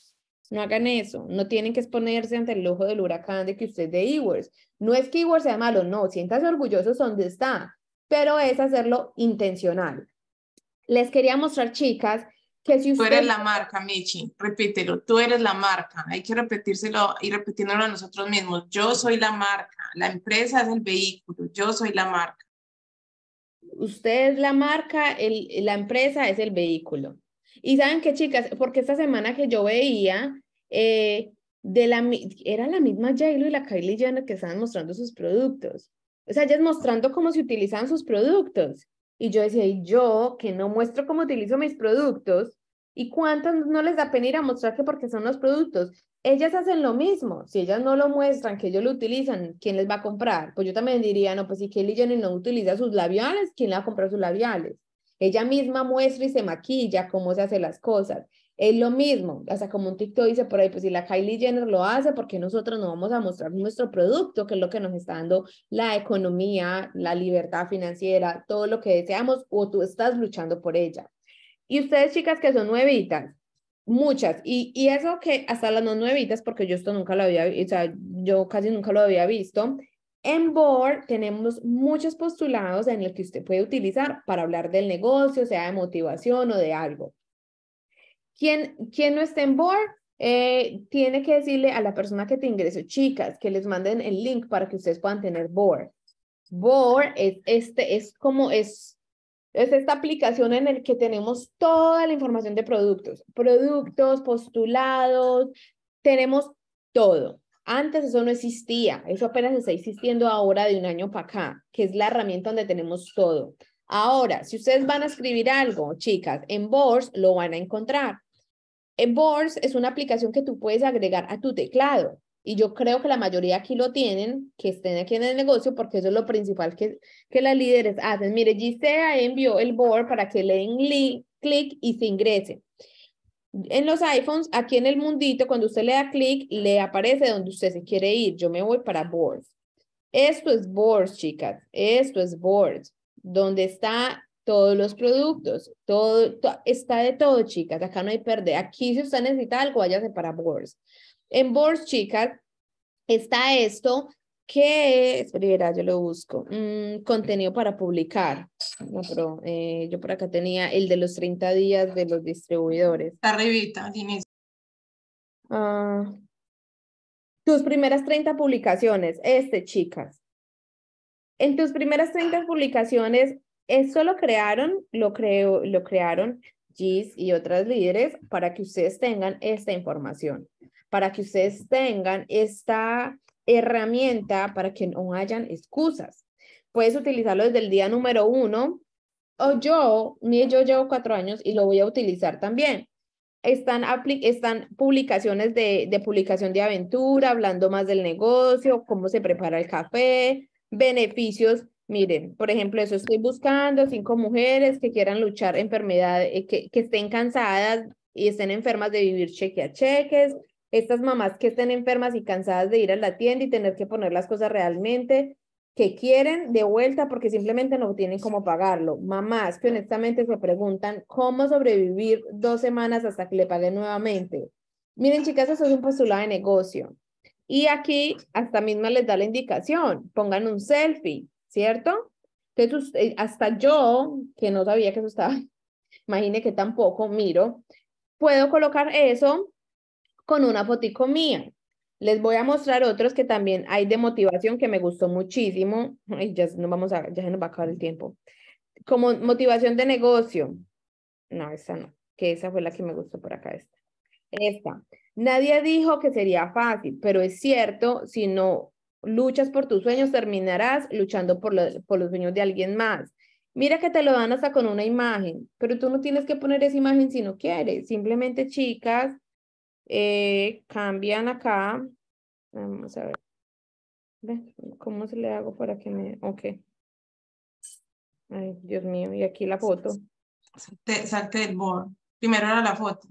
No hagan eso, no tienen que exponerse ante el lujo del huracán de que usted es de Ewers. No es que Ewers sea malo, no, siéntase orgullosos donde está, pero es hacerlo intencional. Les quería mostrar, chicas, que si usted... Tú eres la marca, Michi, repítelo, tú eres la marca, hay que repetírselo y repitiéndolo a nosotros mismos. Yo soy la marca, la empresa es el vehículo, yo soy la marca. Usted es la marca, la empresa es el vehículo. Y saben qué, chicas, porque esta semana que yo veía eh, de la, era la misma Jaylo y la Kylie Jenner que estaban mostrando sus productos. O sea, ellas mostrando cómo se utilizaban sus productos. Y yo decía, y yo que no muestro cómo utilizo mis productos, ¿y cuántos no les da pena ir a mostrar que porque son los productos? Ellas hacen lo mismo. Si ellas no lo muestran, que ellos lo utilizan, ¿quién les va a comprar? Pues yo también diría, no, pues si Kylie Jenner no utiliza sus labiales, ¿quién le va a comprar sus labiales? Ella misma muestra y se maquilla cómo se hacen las cosas. Es lo mismo, hasta como un TikTok dice por ahí, pues si la Kylie Jenner lo hace, porque nosotros no vamos a mostrar nuestro producto, que es lo que nos está dando la economía, la libertad financiera, todo lo que deseamos, o tú estás luchando por ella? Y ustedes, chicas, que son nuevitas, muchas, y, y eso que hasta las no nuevitas, porque yo esto nunca lo había, o sea, yo casi nunca lo había visto, en Board tenemos muchos postulados en el que usted puede utilizar para hablar del negocio, sea de motivación o de algo. Quien, no está en board eh, tiene que decirle a la persona que te ingresó, chicas, que les manden el link para que ustedes puedan tener board. Board es, este, es como es, es esta aplicación en la que tenemos toda la información de productos, productos, postulados, tenemos todo. Antes eso no existía, eso apenas está existiendo ahora de un año para acá, que es la herramienta donde tenemos todo. Ahora, si ustedes van a escribir algo, chicas, en Boards lo van a encontrar. Eh, boards es una aplicación que tú puedes agregar a tu teclado. Y yo creo que la mayoría aquí lo tienen, que estén aquí en el negocio, porque eso es lo principal que, que las líderes hacen. Mire, Gisea envió el board para que le den clic y se ingrese. En los iPhones, aquí en el mundito, cuando usted le da clic, le aparece donde usted se quiere ir. Yo me voy para boards. Esto es boards, chicas. Esto es boards. Donde está todos los productos, todo, está de todo, chicas, acá no hay perder. Aquí si usted necesita algo, váyase para Boards. En Boards, chicas, está esto que es, espera, yo lo busco, mm, contenido para publicar. pero eh, yo por acá tenía el de los 30 días de los distribuidores. Arribita, inicio. Ah, tus primeras 30 publicaciones, este, chicas. En tus primeras 30 publicaciones, esto lo crearon, lo, creo, lo crearon GIS y otras líderes para que ustedes tengan esta información, para que ustedes tengan esta herramienta para que no hayan excusas. Puedes utilizarlo desde el día número uno o yo, ni yo llevo cuatro años y lo voy a utilizar también. Están, están publicaciones de, de publicación de aventura, hablando más del negocio, cómo se prepara el café, beneficios Miren, por ejemplo, eso estoy buscando cinco mujeres que quieran luchar enfermedad, eh, que, que estén cansadas y estén enfermas de vivir cheque a cheques, estas mamás que estén enfermas y cansadas de ir a la tienda y tener que poner las cosas realmente que quieren de vuelta porque simplemente no tienen cómo pagarlo. Mamás que honestamente se preguntan cómo sobrevivir dos semanas hasta que le paguen nuevamente. Miren, chicas, eso es un postulado de negocio. Y aquí hasta misma les da la indicación, pongan un selfie, ¿cierto? Entonces, eh, hasta yo, que no sabía que eso estaba, imagine que tampoco miro, puedo colocar eso con una fotico mía. Les voy a mostrar otros que también hay de motivación que me gustó muchísimo. Ay, ya, no vamos a, ya se nos va a acabar el tiempo. Como motivación de negocio. No, esa no, que esa fue la que me gustó por acá. esta. Nadie dijo que sería fácil, pero es cierto, si no luchas por tus sueños, terminarás luchando por, por los sueños de alguien más. Mira que te lo dan hasta con una imagen, pero tú no tienes que poner esa imagen si no quieres. Simplemente, chicas, eh, cambian acá. Vamos a ver. ¿Cómo se le hago para que me...? Ok. Ay, Dios mío, y aquí la foto. Salte, el board. Primero era la foto.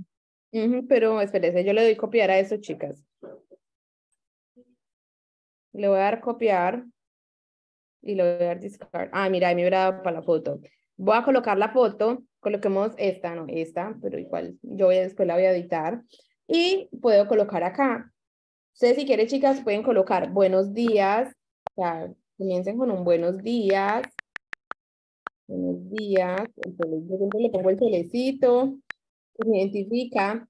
pero espérese, yo le doy copiar a eso, chicas. Le voy a dar copiar y le voy a dar discard. Ah, mira, me hubiera dado para la foto. Voy a colocar la foto, coloquemos esta, no esta, pero igual yo después la voy a editar. Y puedo colocar acá. Ustedes si quieren, chicas, pueden colocar buenos días. comiencen con un buenos días. Buenos días. le pongo el telecito. Se identifica.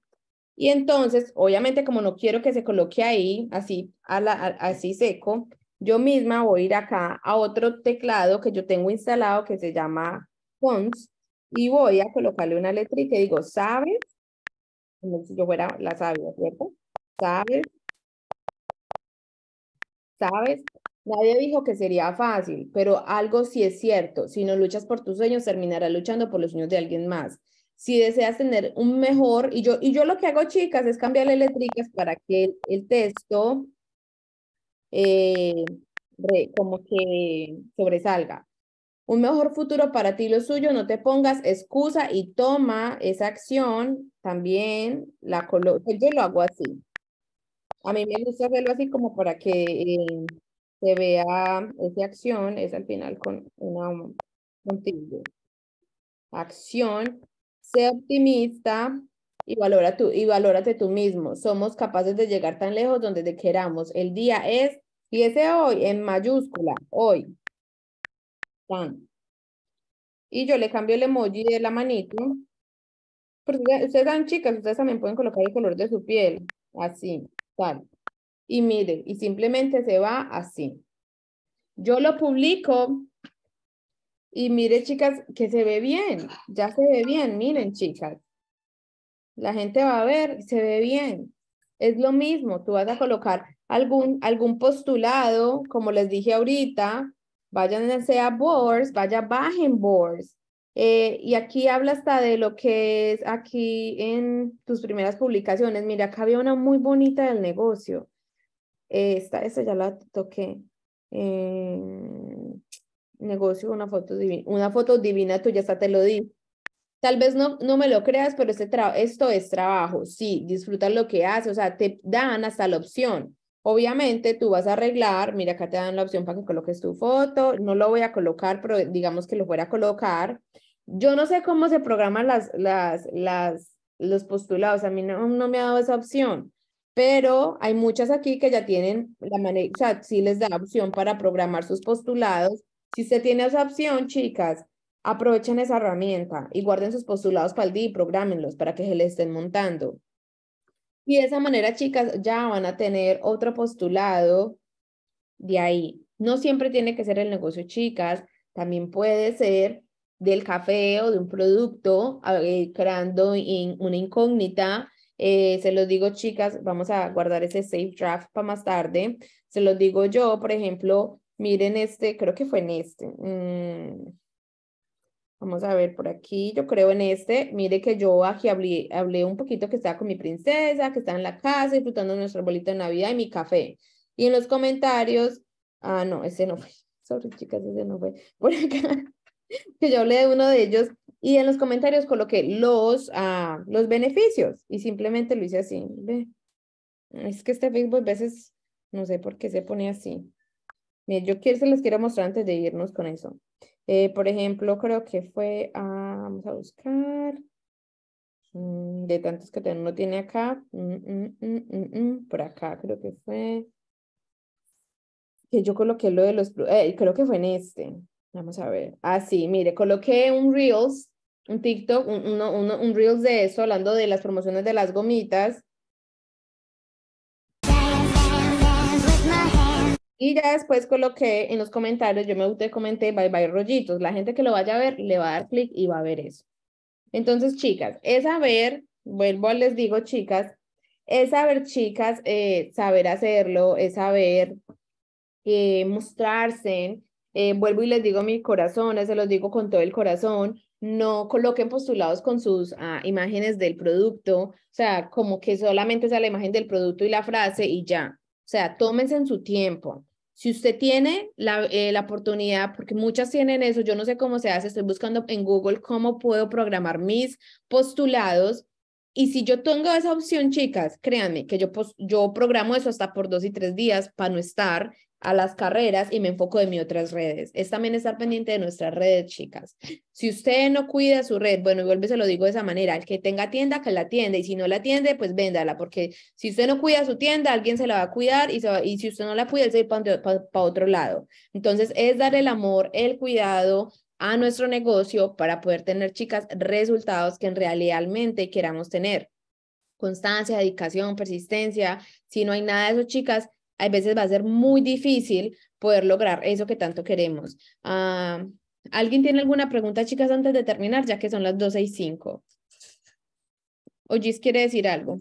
Y entonces, obviamente, como no quiero que se coloque ahí, así, a así seco, yo misma voy a ir acá a otro teclado que yo tengo instalado que se llama Fonts y voy a colocarle una letra y que digo, ¿sabes? Como si yo fuera la sabia, ¿cierto? ¿Sabes? ¿Sabes? Nadie dijo que sería fácil, pero algo sí es cierto. Si no luchas por tus sueños, terminarás luchando por los sueños de alguien más si deseas tener un mejor, y yo, y yo lo que hago, chicas, es cambiarle eléctricas para que el, texto eh, como que sobresalga. Un mejor futuro para ti, y lo suyo, no te pongas excusa y toma esa acción también, la yo lo hago así. A mí me gusta hacerlo así como para que eh, se vea esa acción, es al final con una contigo. Acción Sé optimista y, valora tú, y valórate tú mismo. Somos capaces de llegar tan lejos donde queramos. El día es, y ese hoy, en mayúscula, hoy. Y yo le cambio el emoji de la manito. ustedes dan chicas, ustedes también pueden colocar el color de su piel. Así, tal. Y mire, y simplemente se va así. Yo lo publico y mire, chicas, que se ve bien, ya se ve bien, miren, chicas. La gente va a ver, se ve bien. Es lo mismo, tú vas a colocar algún, algún postulado, como les dije ahorita, Vayan a boards, vaya, bajen boards. Eh, y aquí habla hasta de lo que es aquí en tus primeras publicaciones. Mira, acá había una muy bonita del negocio. esta, esta ya la toqué. Eh, negocio, una foto divina, una foto divina ya hasta te lo di. Tal vez no, no me lo creas, pero este esto es trabajo, sí, disfruta lo que haces, o sea, te dan hasta la opción. Obviamente tú vas a arreglar, mira, acá te dan la opción para que coloques tu foto, no lo voy a colocar, pero digamos que lo fuera a colocar. Yo no sé cómo se programan las, las, las, los postulados, a mí no, no me ha dado esa opción, pero hay muchas aquí que ya tienen la manera, o sea, sí les da opción para programar sus postulados si usted tiene esa opción, chicas, aprovechen esa herramienta y guarden sus postulados para el día y programenlos para que se les estén montando. Y de esa manera, chicas, ya van a tener otro postulado de ahí. No siempre tiene que ser el negocio, chicas. También puede ser del café o de un producto, eh, creando una incógnita. Eh, se los digo, chicas, vamos a guardar ese safe draft para más tarde. Se los digo yo, por ejemplo, Miren este, creo que fue en este. Mm, vamos a ver por aquí, yo creo en este. Mire que yo aquí hablé, un poquito que estaba con mi princesa, que estaba en la casa disfrutando nuestro arbolito de Navidad y mi café. Y en los comentarios, ah, no, ese no fue. Sorry, chicas, ese no fue. Por acá, que yo hablé de uno de ellos. Y en los comentarios coloqué los, ah, los beneficios. Y simplemente lo hice así. Ve. Es que este Facebook a veces, no sé por qué se pone así mire yo quiero, se los quiero mostrar antes de irnos con eso. Eh, por ejemplo, creo que fue a, ah, vamos a buscar, mm, de tantos que no tiene acá, mm, mm, por acá creo que fue, que yo coloqué lo de los, eh, creo que fue en este, vamos a ver, Ah, sí, mire, coloqué un Reels, un TikTok, un, un Reels de eso, hablando de las promociones de las gomitas, Y ya después coloqué en los comentarios, yo me comenté, bye bye rollitos. La gente que lo vaya a ver le va a dar clic y va a ver eso. Entonces, chicas, es saber, vuelvo les digo, chicas, es saber, chicas, eh, saber hacerlo, es saber eh, mostrarse. Eh, vuelvo y les digo mi corazón, eso los digo con todo el corazón no coloquen postulados con sus ah, imágenes del producto, o sea, como que solamente sea la imagen del producto y la frase y ya. O sea, tómense en su tiempo. Si usted tiene eh, la, oportunidad, porque muchas tienen eso, yo no sé cómo se hace, estoy buscando en Google cómo puedo programar mis postulados. Y si yo tengo esa opción, chicas, créanme que yo, yo programo eso hasta por dos y tres días para no estar a las carreras y me enfoco en mis otras redes. Es también estar pendiente de nuestras redes, chicas. Si usted no cuida su red, bueno, y vuelve, se lo digo de esa manera, el que tenga tienda, que la atiende, y si no la atiende, pues véndala, porque si usted no cuida su tienda, alguien se la va a cuidar y, y si usted no la cuida, se va para ir para otro lado. Entonces, es dar el amor, el cuidado, a nuestro negocio para poder tener, chicas, resultados que en realmente queramos tener. Constancia, dedicación, persistencia. Si no hay nada de eso, chicas, a veces va a ser muy difícil poder lograr eso que tanto queremos. Ah, ¿Alguien tiene alguna pregunta, chicas, antes de terminar, ya que son las 12 y 5? Ojis quiere decir algo.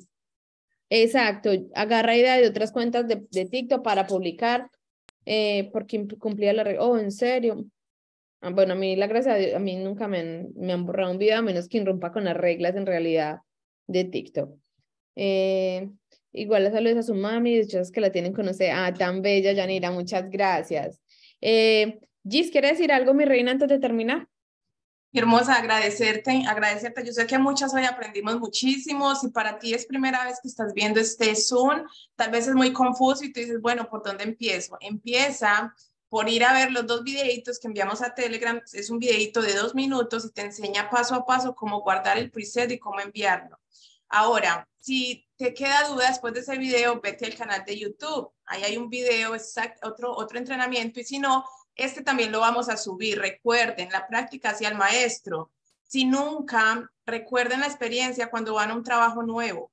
Exacto, agarra idea de otras cuentas de, TikTok para publicar, eh, porque cumplía la regla. Oh, en serio. Ah, bueno, a mí, la gracia, a mí nunca me han, borrado un video, a menos que rompa con las reglas en realidad de TikTok. Eh, Igual saludos a su mami, es que la tienen con usted. Ah, tan bella, Yanira, muchas gracias. Eh, Gis, ¿quiere decir algo, mi reina, antes de terminar? Hermosa, agradecerte, agradecerte. Yo sé que muchas hoy aprendimos muchísimo. Si para ti es primera vez que estás viendo este Zoom, tal vez es muy confuso y tú dices, bueno, ¿por dónde empiezo? Empieza por ir a ver los dos videitos que enviamos a Telegram. Es un videito de dos minutos y te enseña paso a paso cómo guardar el preset y cómo enviarlo. Ahora, si te queda duda después de ese video, vete al canal de YouTube. Ahí hay un video, otro, otro entrenamiento. Y si no, este también lo vamos a subir. Recuerden, la práctica hacia el maestro. Si nunca, recuerden la experiencia cuando van a un trabajo nuevo.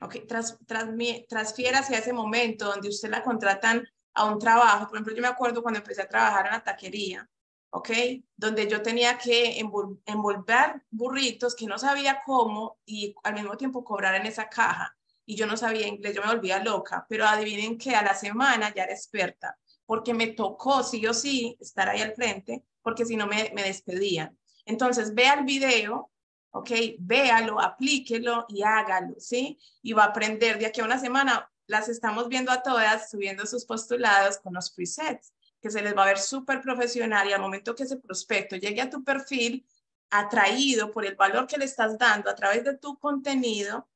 Okay, tras, transfiera ese momento donde usted la contratan a un trabajo. Por ejemplo, yo me acuerdo cuando empecé a trabajar en la taquería, ¿ok? Donde yo tenía que envolver burritos que no sabía cómo y al mismo tiempo cobrar en esa caja. Y yo no sabía inglés, yo me volvía loca, pero adivinen que a la semana ya era experta, porque me tocó sí o sí estar ahí al frente, porque si no me, despedían. Entonces, vea el video, ¿ok? Véalo, aplíquelo y hágalo, ¿sí? Y va a aprender de aquí a una semana. Las estamos viendo a todas subiendo sus postulados con los presets que se les va a ver súper profesional y al momento que ese prospecto llegue a tu perfil, atraído por el valor que le estás dando a través de tu contenido,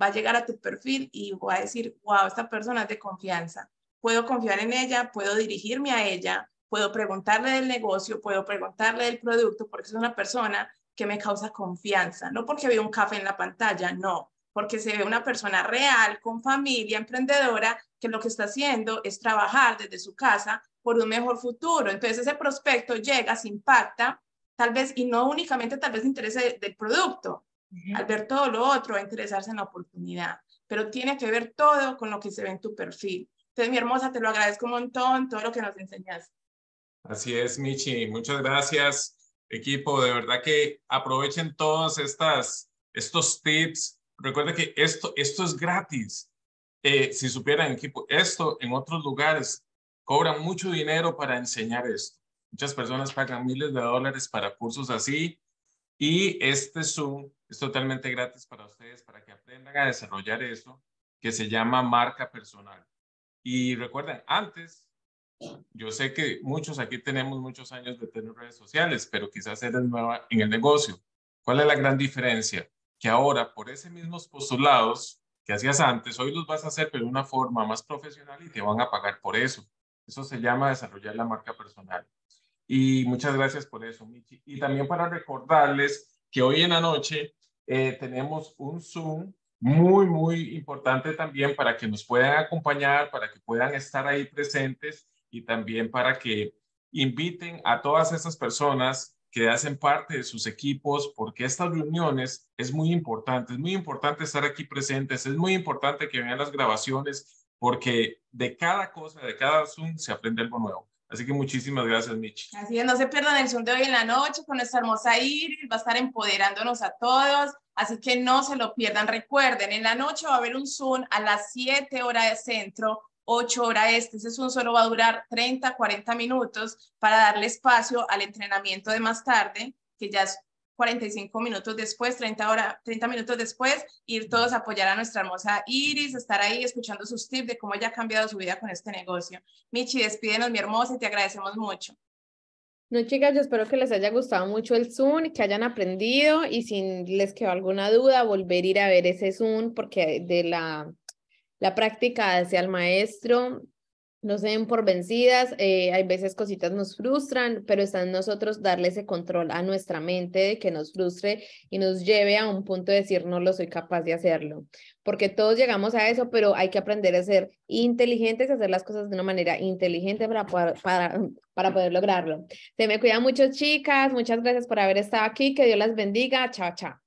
va a llegar a tu perfil y va a decir, wow, esta persona es de confianza. Puedo confiar en ella, puedo dirigirme a ella, puedo preguntarle del negocio, puedo preguntarle del producto, porque es una persona que me causa confianza. No porque veo un café en la pantalla, no, porque se ve una persona real, con familia, emprendedora, que lo que está haciendo es trabajar desde su casa por un mejor futuro. Entonces ese prospecto llega, se impacta, tal vez, y no únicamente tal vez interese del producto, al ver todo lo otro, a interesarse en la oportunidad, pero tiene que ver todo con lo que se ve en tu perfil. Entonces, mi hermosa, te lo agradezco un montón, todo lo que nos enseñas. Así es, Michi, muchas gracias, equipo, de verdad que aprovechen todos estas, estos tips. Recuerda que esto, esto es gratis. Eh, si supieran, equipo, esto en otros lugares Cobran mucho dinero para enseñar esto. Muchas personas pagan miles de dólares para cursos así y este Zoom es totalmente gratis para ustedes para que aprendan a desarrollar eso, que se llama marca personal. Y recuerden, antes, yo sé que muchos aquí tenemos muchos años de tener redes sociales, pero quizás eres nueva en el negocio. ¿Cuál es la gran diferencia? Que ahora, por esos mismos postulados que hacías antes, hoy los vas a hacer, pero de una forma más profesional y te van a pagar por eso. Eso se llama desarrollar la marca personal. Y muchas gracias por eso, Michi. Y también para recordarles que hoy en la noche eh, tenemos un Zoom muy, muy importante también para que nos puedan acompañar, para que puedan estar ahí presentes y también para que inviten a todas esas personas que hacen parte de sus equipos, porque estas reuniones es muy importante, es muy importante estar aquí presentes, es muy importante que vean las grabaciones, porque de cada cosa, de cada Zoom, se aprende algo nuevo. Así que muchísimas gracias, Michi. Así que no se pierdan el Zoom de hoy en la noche con nuestra hermosa Iris, va a estar empoderándonos a todos, así que no se lo pierdan. Recuerden, en la noche va a haber un Zoom a las 7 horas de centro, 8 horas este. Ese Zoom solo va a durar 30, 40 minutos para darle espacio al entrenamiento de más tarde, que ya es 45 minutos después, 30, 30 minutos después, ir todos a apoyar a nuestra hermosa Iris, estar ahí escuchando sus tips de cómo ella ha cambiado su vida con este negocio. Michi, despídenos, mi hermosa, y te agradecemos mucho. No, chicas, yo espero que les haya gustado mucho el Zoom, que hayan aprendido y sin les quedó alguna duda, volver a ir a ver ese Zoom porque de la, la práctica hacia el maestro no se den por vencidas, eh, hay veces cositas nos frustran, pero está en nosotros darle ese control a nuestra mente de que nos frustre y nos lleve a un punto de decir no lo soy capaz de hacerlo, porque todos llegamos a eso, pero hay que aprender a ser inteligentes, hacer las cosas de una manera inteligente para poder, para, para poder lograrlo. Se me cuida mucho chicas, muchas gracias por haber estado aquí, que Dios las bendiga, chao, chao.